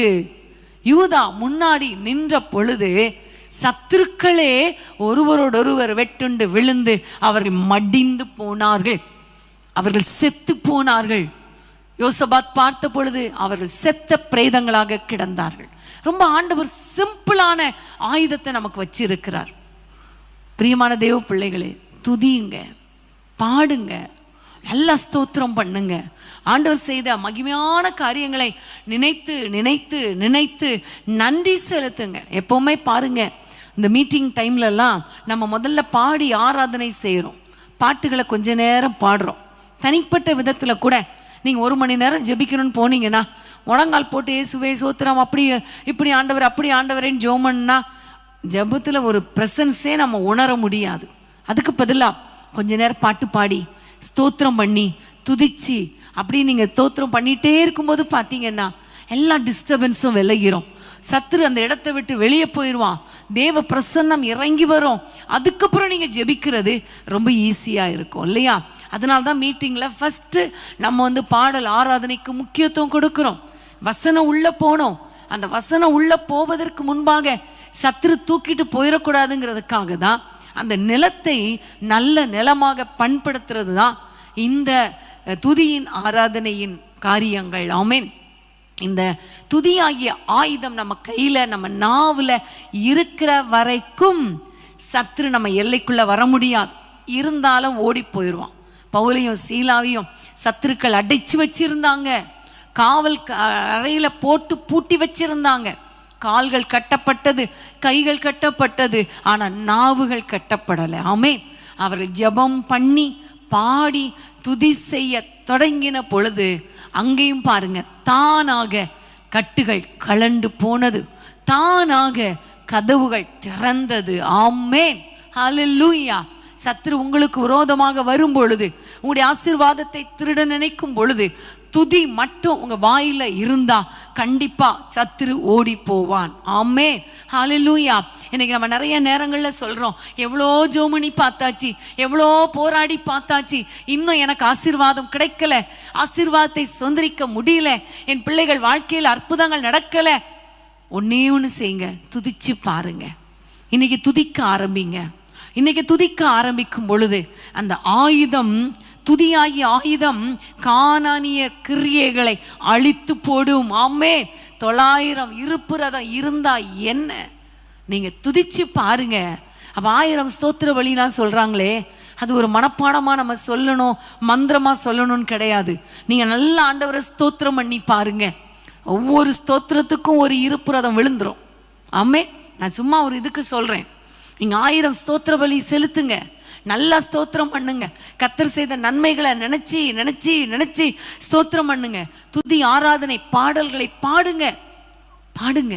யூதா முன்னாடி நின்ற பொழுது சத்துருக்களே ஒருவரோடொருவர் வெட்டுண்டு விழுந்து அவர்கள் மடிந்து போனார்கள் அவர்கள் செத்து போனார்கள் யோசபாத் பார்த்த பொழுது அவர்கள் செத்த பிரேதங்களாக கிடந்தார்கள் ரொம்ப ஆண்டவர் சிம்பிளான ஆயுதத்தை நமக்கு வச்சிருக்கிறார் பிரியமான தேவ பிள்ளைகளே துதியுங்க பாடுங்க நல்லா ஸ்தோத்திரம் பண்ணுங்க ஆண்டவர் செய்த மகிமையான காரியங்களை நினைத்து நினைத்து நினைத்து நன்றி செலுத்துங்க எப்பவுமே பாருங்கள் இந்த மீட்டிங் டைம்லலாம் நம்ம முதல்ல பாடி ஆராதனை செய்கிறோம் பாட்டுகளை கொஞ்ச நேரம் பாடுறோம் தனிப்பட்ட விதத்தில் கூட நீங்கள் ஒரு மணி நேரம் ஜெபிக்கணும்னு போனீங்கன்னா முழங்கால் போட்டு ஏசுவே சோத்திரம் அப்படி இப்படி ஆண்டவர் அப்படி ஆண்டவரேன்னு ஜோமன்னா ஜபத்தில் ஒரு ப்ரெசன்ஸே நம்ம உணர முடியாது அதுக்கு பதிலாக கொஞ்ச நேரம் பாட்டு பாடி ஸ்தோத்திரம் பண்ணி துதிச்சு அப்படி நீங்கள் ஸ்தோத்திரம் பண்ணிகிட்டே இருக்கும்போது பார்த்தீங்கன்னா எல்லா டிஸ்டர்பன்ஸும் விலகிறோம் சத்துரு அந்த இடத்த விட்டு வெளியே போயிடுவான் தேவ பிரசன்னம் இறங்கி வரும் அதுக்கப்புறம் நீங்கள் ஜெபிக்கிறது ரொம்ப ஈஸியாக இருக்கும் இல்லையா அதனால தான் மீட்டிங்கில் ஃபஸ்ட்டு நம்ம வந்து பாடல் ஆராதனைக்கு முக்கியத்துவம் கொடுக்குறோம் வசனம் உள்ளே போனோம் அந்த வசனம் உள்ளே போவதற்கு முன்பாக சத்துரு தூக்கிட்டு போயிடக்கூடாதுங்கிறதுக்காக தான் அந்த நிலத்தை நல்ல நிலமாக பண்படுத்துறது தான் இந்த துதியின் ஆராதனையின் காரியங்கள் ஆமேன் இந்த துதியாகிய ஆயுதம் நம்ம கையில் நம்ம நாவில் இருக்கிற வரைக்கும் சத்ரு நம்ம எல்லைக்குள்ளே வர முடியாது இருந்தாலும் ஓடி போயிடுவான் பவுலையும் சீலாவையும் சத்துருக்கள் அடைச்சு வச்சிருந்தாங்க காவல் அறையில் போட்டு பூட்டி வச்சிருந்தாங்க கால்கள் கட்டப்பட்டது கைகள் கட்டப்பட்டது ஆனால் நாவுகள் கட்டப்படலை ஆமே அவர்கள் ஜபம் பண்ணி பாடி துதி செய்ய தொடங்கின பொழுது அங்கேயும் பாருங்க தானாக கட்டுகள் கலண்டு போனது தானாக கதவுகள் திறந்தது ஆமேன் ஹலல்லூயா சத்ரு உங்களுக்கு விரோதமாக வரும் பொழுது உங்களுடைய ஆசிர்வாதத்தை திருட நினைக்கும் பொழுது துதி மட்டும் உங்கள் வாயில் இருந்தா கண்டிப்பாக சத்துரு ஓடி போவான் ஆமே ஹாலிலூயா இன்னைக்கு நம்ம நிறைய நேரங்களில் சொல்கிறோம் எவ்வளோ ஜோமணி பார்த்தாச்சு எவ்வளோ போராடி பார்த்தாச்சு இன்னும் எனக்கு ஆசீர்வாதம் கிடைக்கல ஆசீர்வாதத்தை சுதந்திரிக்க முடியல என் பிள்ளைகள் வாழ்க்கையில் அற்புதங்கள் நடக்கலை ஒன்னே ஒன்று செய்யுங்க துதிச்சு பாருங்க இன்னைக்கு துதிக்க ஆரம்பிங்க இன்னைக்கு துதிக்க ஆரம்பிக்கும் பொழுது அந்த ஆயுதம் துதியாகி ஆயுதம் காணானிய கிரியைகளை அழித்து போடும் ஆமே தொள்ளாயிரம் இருப்புறதம் இருந்தா என்ன நீங்க துதிச்சு பாருங்க அப்ப ஆயிரம் ஸ்தோத்திர வழினா சொல்றாங்களே அது ஒரு மனப்பாடமா நம்ம சொல்லணும் மந்திரமாக சொல்லணும்னு கிடையாது நீங்கள் நல்ல ஆண்டவரை ஸ்தோத்திரம் பண்ணி பாருங்க ஒவ்வொரு ஸ்தோத்திரத்துக்கும் ஒரு ரதம் விழுந்துரும் ஆமே நான் சும்மா ஒரு இதுக்கு சொல்கிறேன் நீங்கள் ஆயிரம் ஸ்தோத்திர வழி செலுத்துங்க நல்லா ஸ்தோத்திரம் பண்ணுங்க கத்தர் செய்த நன்மைகளை நினச்சி நினச்சி நினச்சி ஸ்தோத்திரம் பண்ணுங்க துதி ஆராதனை பாடல்களை பாடுங்க பாடுங்க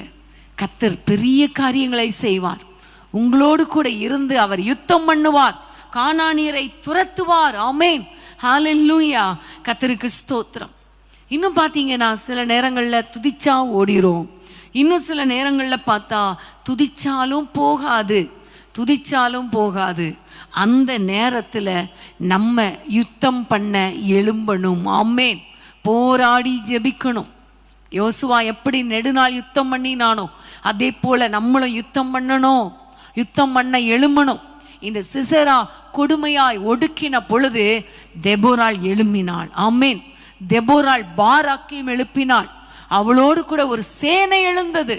கத்தர் பெரிய காரியங்களை செய்வார் உங்களோடு கூட இருந்து அவர் யுத்தம் பண்ணுவார் காணானியரை துரத்துவார் ஆமேன் கத்தருக்கு ஸ்தோத்திரம் இன்னும் பார்த்தீங்கன்னா சில நேரங்களில் துதிச்சா ஓடிரும் இன்னும் சில நேரங்களில் பார்த்தா துதிச்சாலும் போகாது துதிச்சாலும் போகாது அந்த நேரத்தில் நம்ம யுத்தம் பண்ண எழும்பணும் ஆமேன் போராடி ஜெபிக்கணும் யோசுவா எப்படி நெடுநாள் யுத்தம் பண்ணினானோ அதே போல நம்மளும் யுத்தம் பண்ணணும் யுத்தம் பண்ண எழும்பணும் இந்த சிசரா கொடுமையாய் ஒடுக்கின பொழுது தெபோரால் எழும்பினாள் ஆமேன் தெபோரால் பாராக்கியம் எழுப்பினாள் அவளோடு கூட ஒரு சேனை எழுந்தது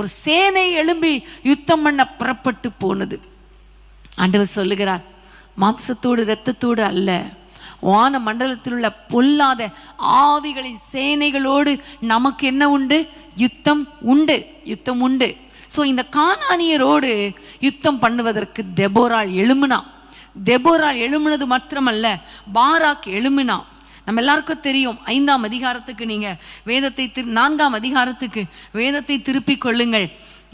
ஒரு சேனை எழும்பி யுத்தம் பண்ண புறப்பட்டு போனது ஆண்டவர் சொல்லுகிறார் மாம்சத்தோடு இரத்தத்தோடு அல்ல வான மண்டலத்தில் உள்ள பொல்லாத ஆவிகளின் சேனைகளோடு நமக்கு என்ன உண்டு யுத்தம் உண்டு யுத்தம் உண்டு ஸோ இந்த காணானியரோடு யுத்தம் பண்ணுவதற்கு தெபோரால் எழுமினா தெபோரால் எழுமினது மாத்திரமல்ல பாராக் எழுமினா நம்ம எல்லாருக்கும் தெரியும் ஐந்தாம் அதிகாரத்துக்கு நீங்கள் வேதத்தை திரு நான்காம் அதிகாரத்துக்கு வேதத்தை திருப்பிக் கொள்ளுங்கள்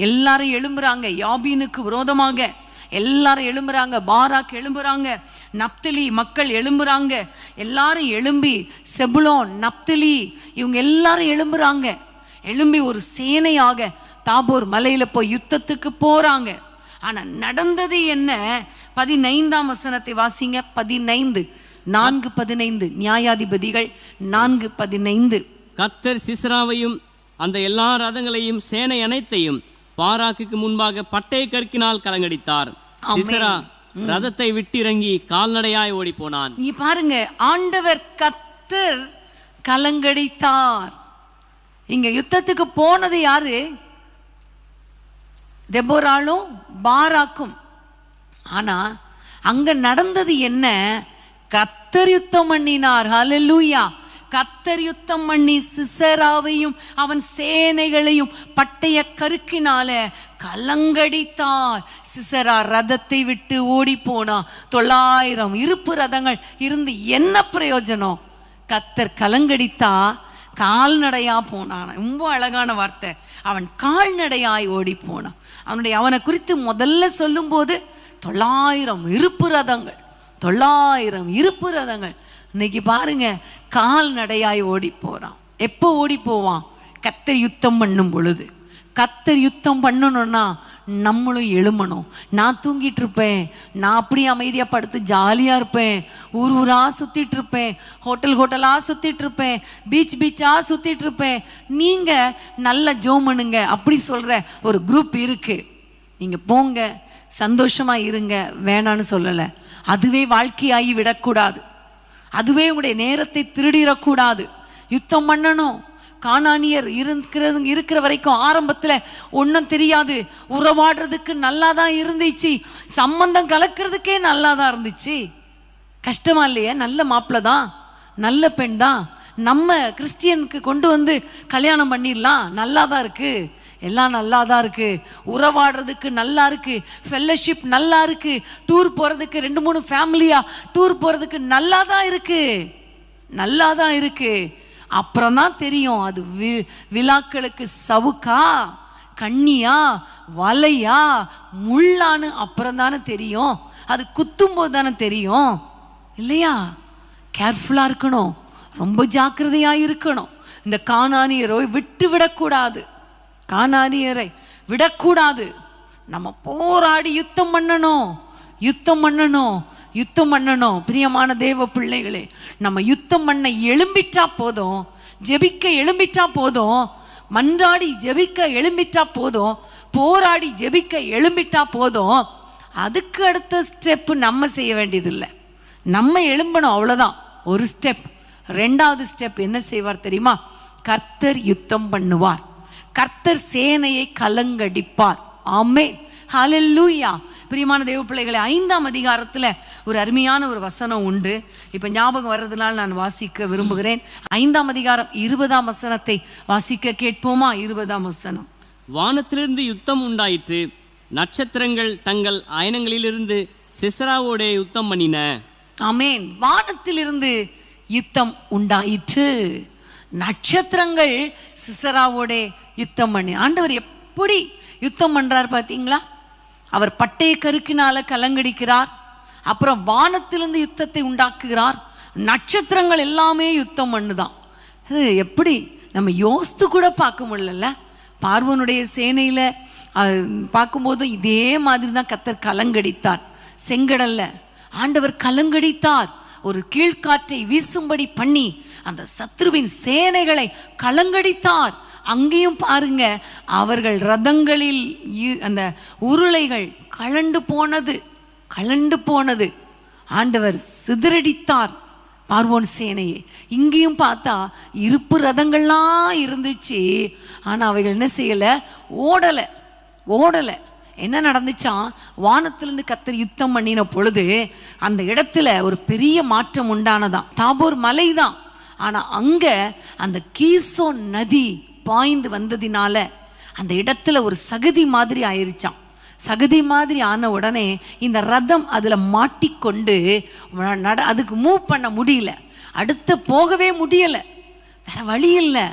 எல்லாரும் எழும்புறாங்க யாபீனுக்கு விரோதமாக எல்லாரும் எழும்புறாங்க பாராக் எழும்புறாங்க நப்தலி மக்கள் எழும்புறாங்க எல்லாரும் எழும்பி செபுலோன் நப்தலி இவங்க எல்லாரும் எழும்புறாங்க எழும்பி ஒரு சேனையாக தாபூர் மலையில் போய் யுத்தத்துக்கு போகிறாங்க ஆனால் நடந்தது என்ன பதினைந்தாம் வசனத்தை வாசிங்க பதினைந்து நான்கு பதினைந்து நியாயாதிபதிகள் நான்கு பதினைந்து கத்தர் சிஸ்ராவையும் அந்த எல்லா ரதங்களையும் சேனை அனைத்தையும் பாராக்குக்கு முன்பாக பட்டை கற்கினால் கலங்கடித்தார் சிசரா ரதத்தை விட்டிறங்கி கால்நடையாய் ஓடி போனான் நீ பாருங்க ஆண்டவர் கத்தர் கலங்கடித்தார் இங்க யுத்தத்துக்கு போனது யாரு தெபோராலும் பாராக்கும் ஆனா அங்க நடந்தது என்ன கத்தர் யுத்தம் பண்ணினார் ஹலலூயா கத்தர் யுத்தம் பண்ணி சிசராவையும் அவன் சேனைகளையும் பட்டய கருக்கினால கலங்கடித்தார் சிசரா ரதத்தை விட்டு ஓடி போனா தொள்ளாயிரம் இருப்பு ரதங்கள் இருந்து என்ன பிரயோஜனம் கத்தர் கலங்கடித்தா கால்நடையா போனான் ரொம்ப அழகான வார்த்தை அவன் கால்நடையாய் ஓடி போனான் அவனுடைய அவனை குறித்து முதல்ல சொல்லும்போது தொள்ளாயிரம் இருப்பு ரதங்கள் தொள்ளாயிரம் இருப்பு ரதங்கள் இன்னைக்கு பாருங்க கால்நடையாய் ஓடி போகிறான் எப்போ ஓடி போவான் கத்தர் யுத்தம் பண்ணும் பொழுது கத்தர் யுத்தம் பண்ணணும்னா நம்மளும் எழுமணும் நான் தூங்கிட்டு இருப்பேன் நான் அப்படி அமைதியாக படுத்து ஜாலியாக இருப்பேன் ஊர் ஊராக சுற்றிட்டு இருப்பேன் ஹோட்டல் ஹோட்டலாக சுற்றிட்டு இருப்பேன் பீச் பீச்சாக சுற்றிட்டு இருப்பேன் நீங்கள் நல்ல ஜோமனுங்க அப்படி சொல்கிற ஒரு குரூப் இருக்குது நீங்கள் போங்க சந்தோஷமாக இருங்க வேணான்னு சொல்லலை அதுவே வாழ்க்கையாகி விடக்கூடாது அதுவே உங்களுடைய நேரத்தை திருடிடக்கூடாது யுத்தம் பண்ணணும் காணானியர் இருக்கிறது இருக்கிற வரைக்கும் ஆரம்பத்தில் ஒன்றும் தெரியாது உறவாடுறதுக்கு நல்லா தான் இருந்துச்சு சம்பந்தம் கலக்கிறதுக்கே நல்லா தான் இருந்துச்சு கஷ்டமா இல்லையே நல்ல மாப்பிள்ளை தான் நல்ல பெண் தான் நம்ம கிறிஸ்டியனுக்கு கொண்டு வந்து கல்யாணம் பண்ணிடலாம் நல்லா தான் இருக்குது எல்லாம் நல்லா தான் இருக்குது உறவாடுறதுக்கு நல்லா இருக்குது ஃபெல்லோஷிப் நல்லா இருக்குது டூர் போகிறதுக்கு ரெண்டு மூணு ஃபேமிலியாக டூர் போகிறதுக்கு நல்லா தான் இருக்குது நல்லா தான் இருக்குது அப்புறம் தான் தெரியும் அது வி விழாக்களுக்கு சவுக்கா கண்ணியா வலையா முள்ளான்னு அப்புறம் தானே தெரியும் அது குத்தும்போது தானே தெரியும் இல்லையா கேர்ஃபுல்லாக இருக்கணும் ரொம்ப ஜாக்கிரதையாக இருக்கணும் இந்த காணானியரோ விட்டு விடக்கூடாது கானானியரை விடக்கூடாது நம்ம போராடி யுத்தம் பண்ணணும் யுத்தம் பண்ணணும் யுத்தம் பண்ணணும் பிரியமான தேவ பிள்ளைகளே நம்ம யுத்தம் பண்ண எழும்பிட்டா போதும் ஜெபிக்க எழும்பிட்டா போதும் மன்றாடி ஜெபிக்க எழும்பிட்டா போதும் போராடி ஜெபிக்க எழும்பிட்டா போதும் அதுக்கு அடுத்த ஸ்டெப்பு நம்ம செய்ய வேண்டியதில்லை நம்ம எழும்பணும் அவ்வளோதான் ஒரு ஸ்டெப் ரெண்டாவது ஸ்டெப் என்ன செய்வார் தெரியுமா கர்த்தர் யுத்தம் பண்ணுவார் கர்த்தர் சேனையை கலங்கடிப்பார் ஆமே ஹலெல்லூயா பிரியமான தேவ பிள்ளைகளை ஐந்தாம் அதிகாரத்தில் ஒரு அருமையான ஒரு வசனம் உண்டு இப்போ ஞாபகம் வர்றதுனால நான் வாசிக்க விரும்புகிறேன் ஐந்தாம் அதிகாரம் இருபதாம் வசனத்தை வாசிக்க கேட்போமா இருபதாம் வசனம் வானத்திலிருந்து யுத்தம் உண்டாயிற்று நட்சத்திரங்கள் தங்கள் அயனங்களிலிருந்து சிசராவோட யுத்தம் பண்ணின ஆமேன் வானத்திலிருந்து யுத்தம் உண்டாயிற்று நட்சத்திரங்கள் சிசராவோட யுத்தம் பண்ணி ஆண்டவர் எப்படி யுத்தம் பண்ணுறார் பார்த்தீங்களா அவர் பட்டைய கருக்கினால கலங்கடிக்கிறார் அப்புறம் வானத்திலிருந்து யுத்தத்தை உண்டாக்குகிறார் நட்சத்திரங்கள் எல்லாமே யுத்தம் பண்ணுதான் அது எப்படி நம்ம யோசித்து கூட பார்க்க முடியல பார்வனுடைய சேனையில் பார்க்கும்போதும் இதே மாதிரி தான் கத்தர் கலங்கடித்தார் செங்கடல்ல ஆண்டவர் கலங்கடித்தார் ஒரு கீழ்காற்றை வீசும்படி பண்ணி அந்த சத்ருவின் சேனைகளை கலங்கடித்தார் அங்கேயும் பாருங்க அவர்கள் ரதங்களில் அந்த உருளைகள் கலண்டு போனது கலண்டு போனது ஆண்டவர் சிதறடித்தார் பார்வோன் சேனையை இங்கேயும் பார்த்தா இருப்பு ரதங்கள்லாம் இருந்துச்சு ஆனால் அவைகள் என்ன செய்யலை ஓடலை ஓடலை என்ன நடந்துச்சா வானத்திலிருந்து கத்தர் யுத்தம் பண்ணின பொழுது அந்த இடத்துல ஒரு பெரிய மாற்றம் உண்டானதான் தாபோர் மலை தான் ஆனால் அங்கே அந்த கீசோன் நதி பாய்ந்து வந்ததினால அந்த இடத்துல ஒரு சகதி மாதிரி ஆயிருச்சான் சகதி மாதிரி ஆன உடனே இந்த ரதம் அதில் மாட்டிக்கொண்டு நட அதுக்கு மூவ் பண்ண முடியல அடுத்து போகவே முடியலை வேற வழி இல்லை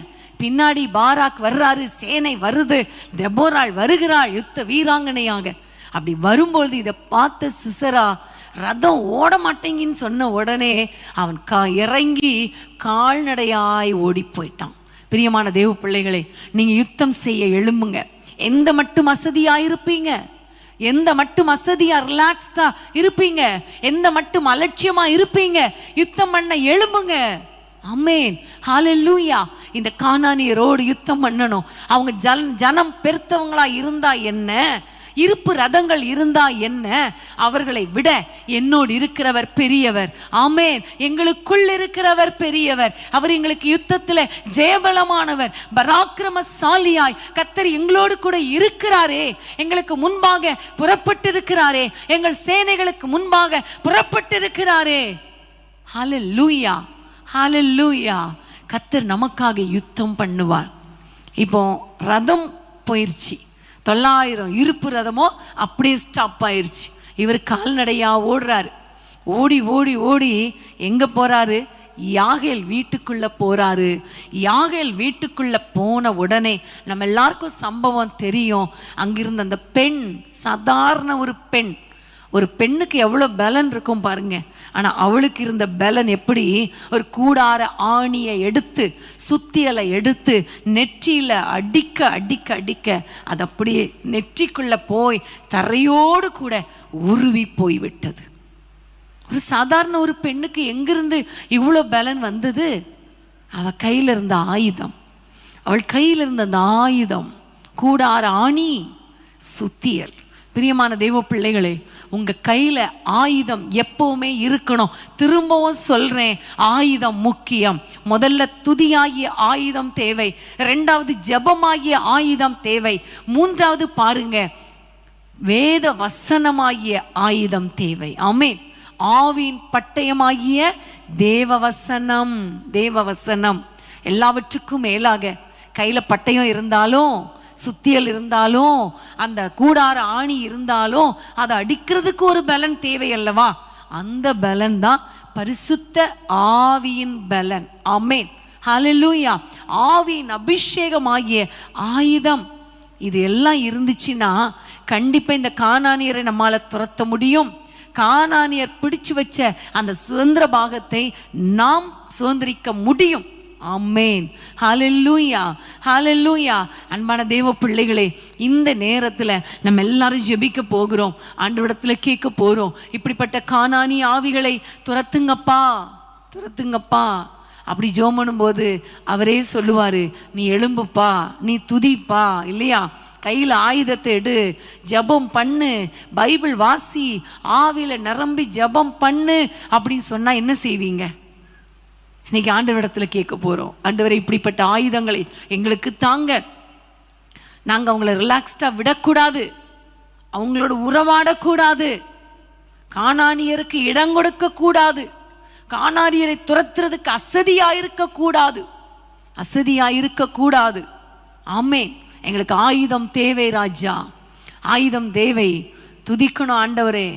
பின்னாடி பாராக் வர்றாரு சேனை வருது தெபோராள் வருகிறாள் யுத்த வீராங்கனையாக அப்படி வரும்போது இதை பார்த்த சிசரா ரதம் ஓட மாட்டேங்கின்னு சொன்ன உடனே அவன் கா இறங்கி கால்நடையாய் ஓடி போயிட்டான் பிரியமான தேவ பிள்ளைகளே நீங்கள் யுத்தம் செய்ய எழும்புங்க எந்த மட்டும் அசதியாக இருப்பீங்க எந்த மட்டும் அசதியாக ரிலாக்ஸ்டாக இருப்பீங்க எந்த மட்டும் அலட்சியமாக இருப்பீங்க யுத்தம் பண்ண எழும்புங்க இந்த காணானியரோடு யுத்தம் பண்ணணும் அவங்க ஜல் ஜனம் பெருத்தவங்களா இருந்தா என்ன இருப்பு ரதங்கள் இருந்தா என்ன அவர்களை விட என்னோடு இருக்கிறவர் பெரியவர் ஆமேன் எங்களுக்குள் இருக்கிறவர் பெரியவர் அவர் எங்களுக்கு யுத்தத்தில் ஜெயபலமானவர் பராக்கிரமசாலியாய் கத்தர் எங்களோடு கூட இருக்கிறாரே எங்களுக்கு முன்பாக புறப்பட்டிருக்கிறாரே எங்கள் சேனைகளுக்கு முன்பாக புறப்பட்டிருக்கிறாரே ஹாலு லூயா ஹாலு லூயா கத்தர் நமக்காக யுத்தம் பண்ணுவார் இப்போ ரதம் போயிடுச்சு தொள்ளாயிரம் இருப்பு ரதமோ அப்படியே ஸ்டாப் ஆயிடுச்சு இவர் கால்நடையாக ஓடுறாரு ஓடி ஓடி ஓடி எங்கே போகிறாரு யாகேல் வீட்டுக்குள்ளே போகிறாரு யாகேல் வீட்டுக்குள்ளே போன உடனே நம்ம எல்லாருக்கும் சம்பவம் தெரியும் அங்கிருந்த அந்த பெண் சாதாரண ஒரு பெண் ஒரு பெண்ணுக்கு எவ்வளோ பலன் இருக்கும் பாருங்கள் ஆனால் அவளுக்கு இருந்த பலன் எப்படி ஒரு கூடார ஆணியை எடுத்து சுத்தியலை எடுத்து நெற்றியில் அடிக்க அடிக்க அடிக்க அது அப்படியே நெற்றிக்குள்ளே போய் தரையோடு கூட உருவி போய்விட்டது ஒரு சாதாரண ஒரு பெண்ணுக்கு எங்கிருந்து இவ்வளோ பலன் வந்தது அவள் கையில் இருந்த ஆயுதம் அவள் கையில் இருந்த அந்த ஆயுதம் கூடார ஆணி சுத்தியல் பிரியமான தெய்வ பிள்ளைகளே உங்கள் கையில் ஆயுதம் எப்போவுமே இருக்கணும் திரும்பவும் சொல்கிறேன் ஆயுதம் முக்கியம் முதல்ல துதியாகிய ஆயுதம் தேவை ரெண்டாவது ஜபமாகிய ஆயுதம் தேவை மூன்றாவது பாருங்க வேத வசனமாகிய ஆயுதம் தேவை ஆமே ஆவின் பட்டயமாகிய தேவ வசனம் தேவ வசனம் எல்லாவற்றுக்கும் மேலாக கையில் பட்டயம் இருந்தாலும் சுத்தியல் இருந்தாலும் அந்த கூடார ஆணி இருந்தாலும் அதை அடிக்கிறதுக்கு ஒரு பலன் தேவை அல்லவா அந்த பலன் தான் பரிசுத்த ஆவியின் பலன் அமேன் ஹலலூயா ஆவியின் அபிஷேகமாகிய ஆயுதம் இது எல்லாம் இருந்துச்சுன்னா கண்டிப்பாக இந்த காணானியரை நம்மால் துரத்த முடியும் காணானியர் பிடிச்சு வச்ச அந்த சுதந்திர பாகத்தை நாம் சுதந்திரிக்க முடியும் அம்மேன் அன்பான தேவ பிள்ளைகளே இந்த நேரத்தில் நம்ம எல்லாரும் ஜெபிக்க போகிறோம் ஆண்டவிடத்தில் கேட்க போகிறோம் இப்படிப்பட்ட காணானி ஆவிகளை துரத்துங்கப்பா துரத்துங்கப்பா அப்படி ஜோம் பண்ணும்போது அவரே சொல்லுவார் நீ எழும்புப்பா நீ துதிப்பா இல்லையா கையில் ஆயுதத்தை எடு ஜபம் பண்ணு பைபிள் வாசி ஆவியில் நிரம்பி ஜபம் பண்ணு அப்படின்னு சொன்னால் என்ன செய்வீங்க இன்னைக்கு ஆண்டவரிடத்தில் கேட்க போகிறோம் ஆண்டவரை இப்படிப்பட்ட ஆயுதங்களை எங்களுக்கு தாங்க நாங்கள் அவங்கள ரிலாக்ஸ்டாக விடக்கூடாது அவங்களோட உறவாடக்கூடாது காணானியருக்கு இடம் கொடுக்கக்கூடாது காணானியரை துரத்துறதுக்கு அசதியாக இருக்கக்கூடாது அசதியாக இருக்கக்கூடாது ஆமே எங்களுக்கு ஆயுதம் தேவை ராஜா ஆயுதம் தேவை துதிக்கணும் ஆண்டவரே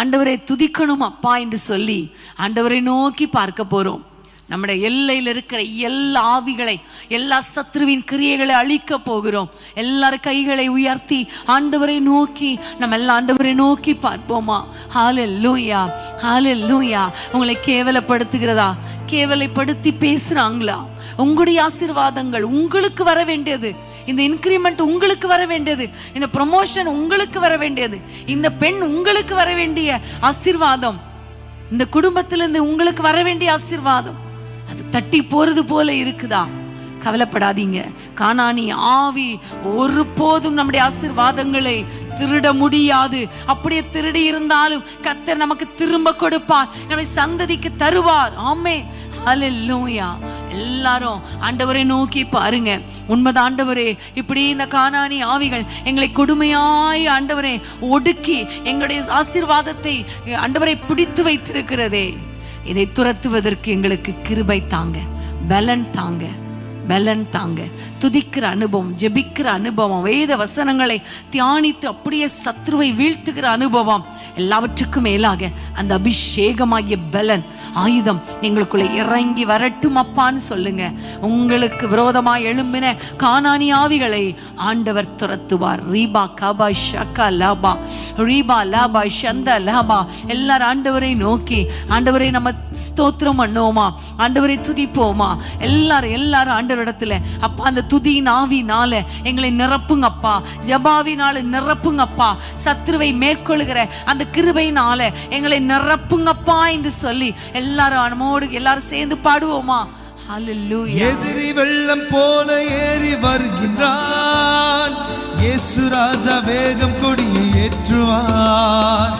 ஆண்டவரே துதிக்கணும் அப்பா என்று சொல்லி ஆண்டவரை நோக்கி பார்க்க போகிறோம் நம்முடைய எல்லையில் இருக்கிற எல்லா ஆவிகளை எல்லா சத்ருவின் கிரியைகளை அழிக்க போகிறோம் எல்லார் கைகளை உயர்த்தி ஆண்டவரை நோக்கி நம்ம எல்லா ஆண்டவரை நோக்கி பார்ப்போமா ஹால லூயா ஹாலு லூயா உங்களை கேவலப்படுத்துகிறதா கேவலைப்படுத்தி பேசுறாங்களா உங்களுடைய ஆசிர்வாதங்கள் உங்களுக்கு வர வேண்டியது இந்த இன்க்ரிமெண்ட் உங்களுக்கு வர வேண்டியது இந்த ப்ரொமோஷன் உங்களுக்கு வர வேண்டியது இந்த பெண் உங்களுக்கு வர வேண்டிய ஆசிர்வாதம் இந்த குடும்பத்திலிருந்து உங்களுக்கு வர வேண்டிய ஆசிர்வாதம் அது தட்டி போறது போல இருக்குதா கவலைப்படாதீங்க காணாணி ஆவி ஒரு போதும் நம்முடைய ஆசிர்வாதங்களை திருட முடியாது அப்படியே திருடி இருந்தாலும் கத்தர் நமக்கு திரும்ப கொடுப்பார் நம்மை சந்ததிக்கு தருவார் ஆமே அலல்லூயா எல்லாரும் ஆண்டவரை நோக்கி பாருங்க உண்மைதான் ஆண்டவரே இப்படி இந்த காணாணி ஆவிகள் எங்களை கொடுமையாய் ஆண்டவரை ஒடுக்கி எங்களுடைய ஆசிர்வாதத்தை ஆண்டவரை பிடித்து வைத்திருக்கிறதே இதை துரத்துவதற்கு எங்களுக்கு கிருபை தாங்க பலன் தாங்க பலன் தாங்க துதிக்கிற அனுபவம் ஜெபிக்கிற அனுபவம் வேத வசனங்களை தியானித்து அப்படியே சத்ருவை வீழ்த்துகிற அனுபவம் எல்லாவற்றுக்கும் மேலாக அந்த அபிஷேகமாகிய பலன் ஆயுதம் எங்களுக்குள்ள இறங்கி வரட்டும் அப்பான்னு சொல்லுங்க உங்களுக்கு விரோதமாக எழும்பின காணானி ஆவிகளை ஆண்டவர் துரத்துவார் ரீபா கபா ஷக்கா லாபா ரீபா லாபா ஷந்த லாபா எல்லாரும் ஆண்டவரை நோக்கி ஆண்டவரை நம்ம ஸ்தோத்திரம் பண்ணுவோமா ஆண்டவரை துதிப்போமா எல்லாரும் எல்லாரும் ஆண்டவரிடத்துல அப்பா அந்த துதியின் ஆவினால எங்களை நிரப்புங்கப்பா ஜபாவினால நிரப்புங்கப்பா சத்ருவை மேற்கொள்கிற அந்த கிருபையினால எங்களை நிரப்புங்கப்பா என்று சொல்லி எல்லாரும் நம்மோடு எல்லாரும் சேர்ந்து பாடுவோமா எதிரி வெள்ளம் போல ஏறி வருகின்றான் ராஜா வேகம் கொடியை ஏற்றுவான்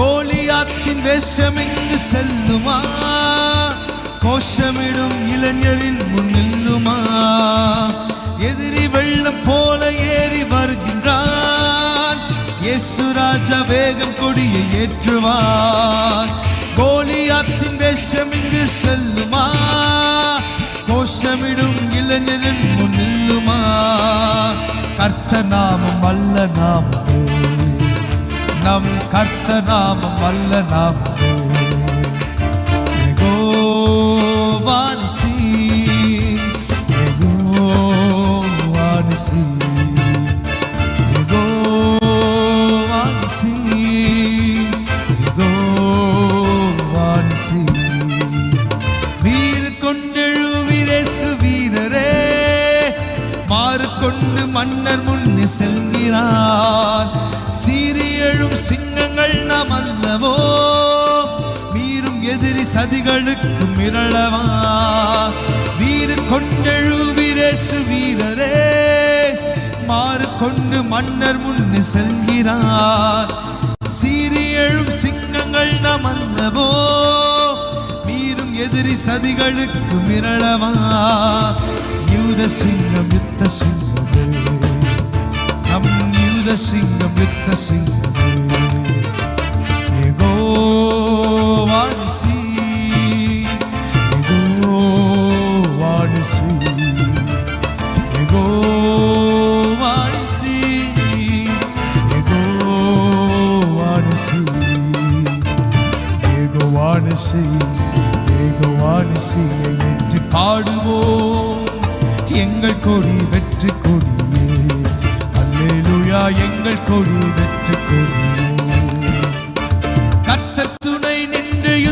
கோலியாத்தின் வேஷம் இங்கு செல்லுமா கோஷமிடும் இளைஞரின் முன் நில்லுமா எதிரி வெள்ளம் போல ஏறி வருகின்றான் ராஜா வேகம் கொடியை ஏற்றுவான் செல்லுமா கோஷமிடும் இளைஞரின் முன் நில்லுமா கர்த்த நாமம் அல்ல நாம் நம் கர்த்த நாமம் அல்ல நாம் நதிகளுக்கு மிரளவா வீர கொண்டழு கொண்டெழுவிரேசு வீரரே மாறு கொண்டு மன்னர் முன்னு செல்கிறார் சீரியழும் சிங்கங்கள் நமன்னவோ வீரும் எதிரி சதிகளுக்கு மிரளவா யூத சிங்கம் யுத்த சிங்கம் நம் யூத சிங்கம் யுத்த சிங்கம்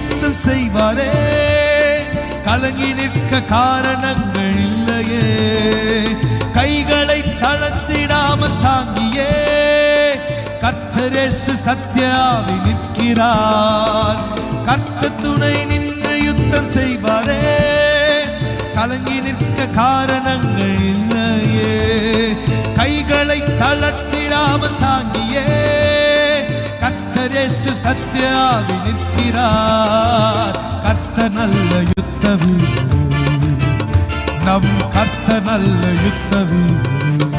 நித்தம் செய்வாரே கலங்கி நிற்க காரணங்கள் இல்லையே கைகளை தளர்த்திடாமல் தாங்கியே கர்த்தரேசு சத்யாவி நிற்கிறார் கத்த துணை நின்று யுத்தம் செய்வாரே கலங்கி நிற்க காரணங்கள் இல்லையே கைகளை தளர்த்திடாமல் தாங்கியே கர்த்தர் இயேசு சத்யாவி நிற்கிறார் கத்த நல்ல யுத்த நம் கத்த நல்ல யுத்த வீரர்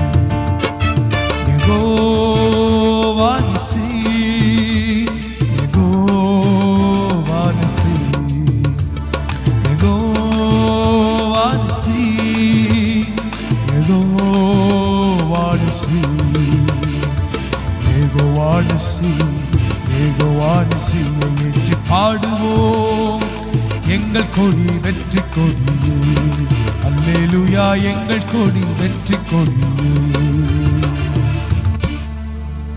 கொடி வெற்றி கொடி அல்லேலுயா எங்கள் கொடி வெற்றி கொடி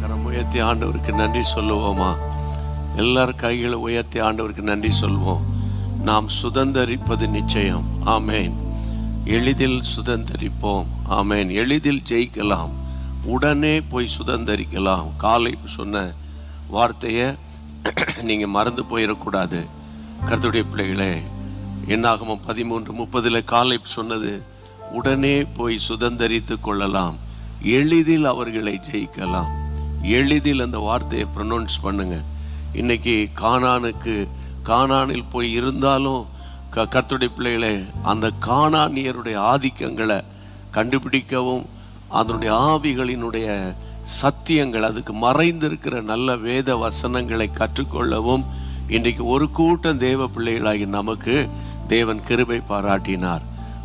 கரம் உயர்த்தி ஆண்டவருக்கு நன்றி சொல்லுவோமா எல்லார் கைகளை உயர்த்தி ஆண்டவருக்கு நன்றி சொல்வோம் நாம் சுதந்திரிப்பது நிச்சயம் ஆமேன் எளிதில் சுதந்திரிப்போம் ஆமேன் எளிதில் ஜெயிக்கலாம் உடனே போய் சுதந்திரிக்கலாம் காலை சொன்ன வார்த்தையை நீங்கள் மறந்து போயிடக்கூடாது கருத்துடைய பிள்ளைகளே என்னாகமும் பதிமூன்று முப்பதில் காலை சொன்னது உடனே போய் சுதந்திரித்து கொள்ளலாம் எளிதில் அவர்களை ஜெயிக்கலாம் எளிதில் அந்த வார்த்தையை ப்ரொனவுன்ஸ் பண்ணுங்க இன்னைக்கு கானானுக்கு கானானில் போய் இருந்தாலும் க கத்துடை பிள்ளைகளை அந்த காணானியருடைய ஆதிக்கங்களை கண்டுபிடிக்கவும் அதனுடைய ஆவிகளினுடைய சத்தியங்கள் அதுக்கு மறைந்திருக்கிற நல்ல வேத வசனங்களை கற்றுக்கொள்ளவும் இன்றைக்கு ஒரு கூட்டம் தேவ பிள்ளைகளாகி நமக்கு தேவன் கிருபை பாராட்டினார்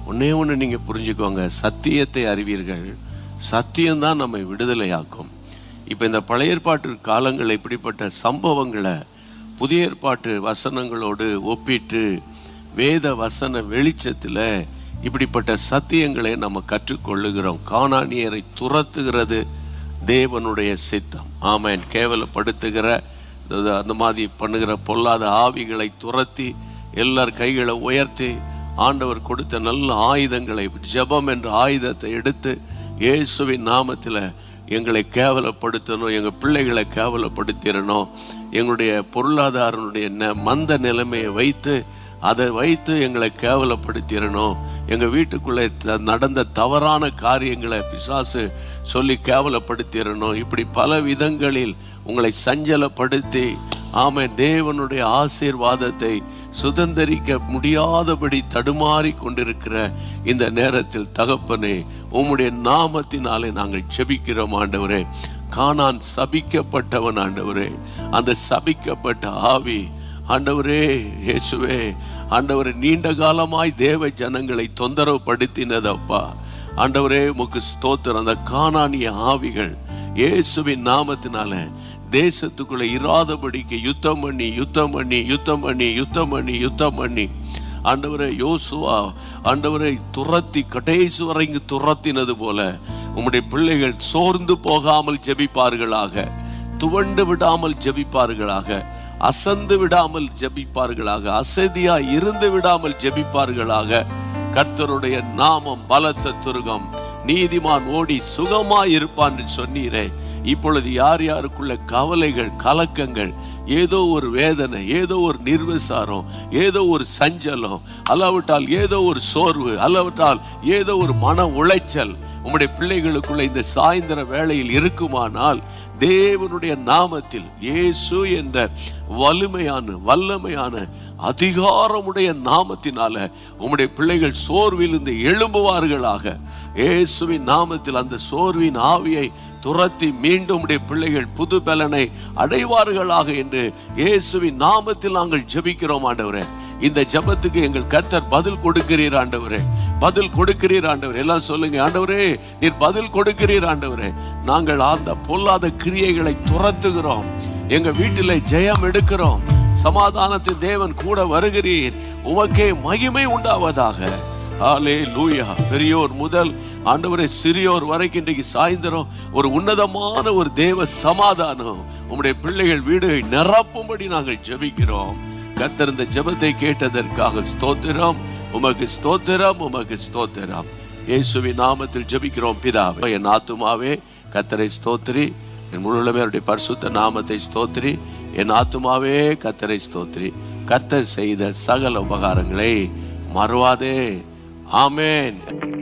ஒன்னே ஒன்று நீங்கள் புரிஞ்சுக்கோங்க சத்தியத்தை அறிவீர்கள் சத்தியம்தான் நம்மை விடுதலையாக்கும் இப்போ இந்த பழைய ஏற்பாட்டு காலங்கள் இப்படிப்பட்ட சம்பவங்களை புதிய ஏற்பாட்டு வசனங்களோடு ஒப்பிட்டு வேத வசன வெளிச்சத்தில் இப்படிப்பட்ட சத்தியங்களை நம்ம கற்றுக்கொள்ளுகிறோம் காணானியரை துரத்துகிறது தேவனுடைய சித்தம் ஆமேன் கேவலப்படுத்துகிற அந்த மாதிரி பண்ணுகிற பொல்லாத ஆவிகளை துரத்தி எல்லார் கைகளை உயர்த்தி ஆண்டவர் கொடுத்த நல்ல ஆயுதங்களை ஜபம் என்ற ஆயுதத்தை எடுத்து இயேசுவின் நாமத்தில் எங்களை கேவலப்படுத்தணும் எங்கள் பிள்ளைகளை கேவலப்படுத்திடணும் எங்களுடைய பொருளாதாரனுடைய ந மந்த நிலைமையை வைத்து அதை வைத்து எங்களை கேவலப்படுத்திடணும் எங்கள் வீட்டுக்குள்ளே நடந்த தவறான காரியங்களை பிசாசு சொல்லி கேவலப்படுத்திடணும் இப்படி பல விதங்களில் உங்களை சஞ்சலப்படுத்தி ஆமாம் தேவனுடைய ஆசீர்வாதத்தை சுதந்திரிக்க முடியாதபடி தடுமாறி கொண்டிருக்கிற இந்த நேரத்தில் தகப்பனே உம்முடைய நாமத்தினாலே நாங்கள் செபிக்கிறோம் ஆண்டவரே காணான் சபிக்கப்பட்டவன் ஆண்டவரே அந்த சபிக்கப்பட்ட ஆவி ஆண்டவரே இயேசுவே ஆண்டவர் நீண்ட காலமாய் தேவ ஜனங்களை தொந்தரவு படுத்தினதப்பா ஆண்டவரே உமக்கு ஸ்தோத்திரம் அந்த காணானிய ஆவிகள் இயேசுவின் நாமத்தினால தேசத்துக்குள்ள இராதபடிக்கு யுத்தம் பண்ணி யுத்தம் பண்ணி யுத்தம் பண்ணி யுத்தம் பண்ணி யுத்தம் பண்ணி ஆண்டவரை யோசுவா ஆண்டவரை துரத்தி கடைசி வரைக்கும் துரத்தினது போல உங்களுடைய பிள்ளைகள் சோர்ந்து போகாமல் ஜெபிப்பார்களாக துவண்டு விடாமல் ஜெபிப்பார்களாக அசந்து விடாமல் ஜெபிப்பார்களாக அசதியா இருந்து விடாமல் ஜெபிப்பார்களாக கர்த்தருடைய நாமம் பலத்த துருகம் நீதிமான் ஓடி சுகமா இருப்பான் சொன்னீரே இப்பொழுது யார் யாருக்குள்ள கவலைகள் கலக்கங்கள் ஏதோ ஒரு வேதனை ஏதோ ஒரு நிர்வசாரம் ஏதோ ஒரு சஞ்சலம் அல்லாவிட்டால் ஏதோ ஒரு சோர்வு அல்லாவிட்டால் ஏதோ ஒரு மன உளைச்சல் உம்முடைய பிள்ளைகளுக்குள்ள இந்த சாயந்தர வேளையில் இருக்குமானால் தேவனுடைய நாமத்தில் இயேசு என்ற வலிமையான வல்லமையான அதிகாரமுடைய நாமத்தினால உம்முடைய பிள்ளைகள் சோர்விலிருந்து எழும்புவார்களாக இயேசுவின் நாமத்தில் அந்த சோர்வின் ஆவியை துரத்தி மீண்டும் உடைய பிள்ளைகள் புது பலனை அடைவார்களாக என்று இயேசுவின் நாமத்தில் நாங்கள் ஜெபிக்கிறோம் ஆண்டவரே இந்த ஜபத்துக்கு எங்கள் கர்த்தர் பதில் கொடுக்கிறீர் ஆண்டவரே பதில் கொடுக்கிறீர் ஆண்டவர் எல்லாம் சொல்லுங்க ஆண்டவரே நீர் பதில் கொடுக்கிறீர் ஆண்டவரே நாங்கள் அந்த பொல்லாத கிரியைகளை துரத்துகிறோம் எங்க வீட்டில் ஜெயம் எடுக்கிறோம் சமாதானத்தின் தேவன் கூட வருகிறீர் உமக்கே மகிமை உண்டாவதாக ஆலே லூயா பெரியோர் முதல் ஆண்டவரை சிறியோர் வரைக்கும் இன்றைக்கு சாயந்தரம் ஒரு உன்னதமான ஒரு தேவ சமாதானம் உங்களுடைய பிள்ளைகள் வீடுகளை நிரப்பும்படி நாங்கள் ஜெபிக்கிறோம் கத்திருந்த ஜெபத்தை கேட்டதற்காக ஸ்தோத்திரம் உமக்கு ஸ்தோத்திரம் உமக்கு ஸ்தோத்திரம் இயேசுவி நாமத்தில் ஜெபிக்கிறோம் பிதாவே என் ஆத்துமாவே கத்தரை ஸ்தோத்திரி என் முழுமையுடைய பரிசுத்த நாமத்தை ஸ்தோத்திரி என் ஆத்துமாவே கத்தரை ஸ்தோத்ரி கர்த்தர் செய்த சகல உபகாரங்களை மறவாதே ஆமேன்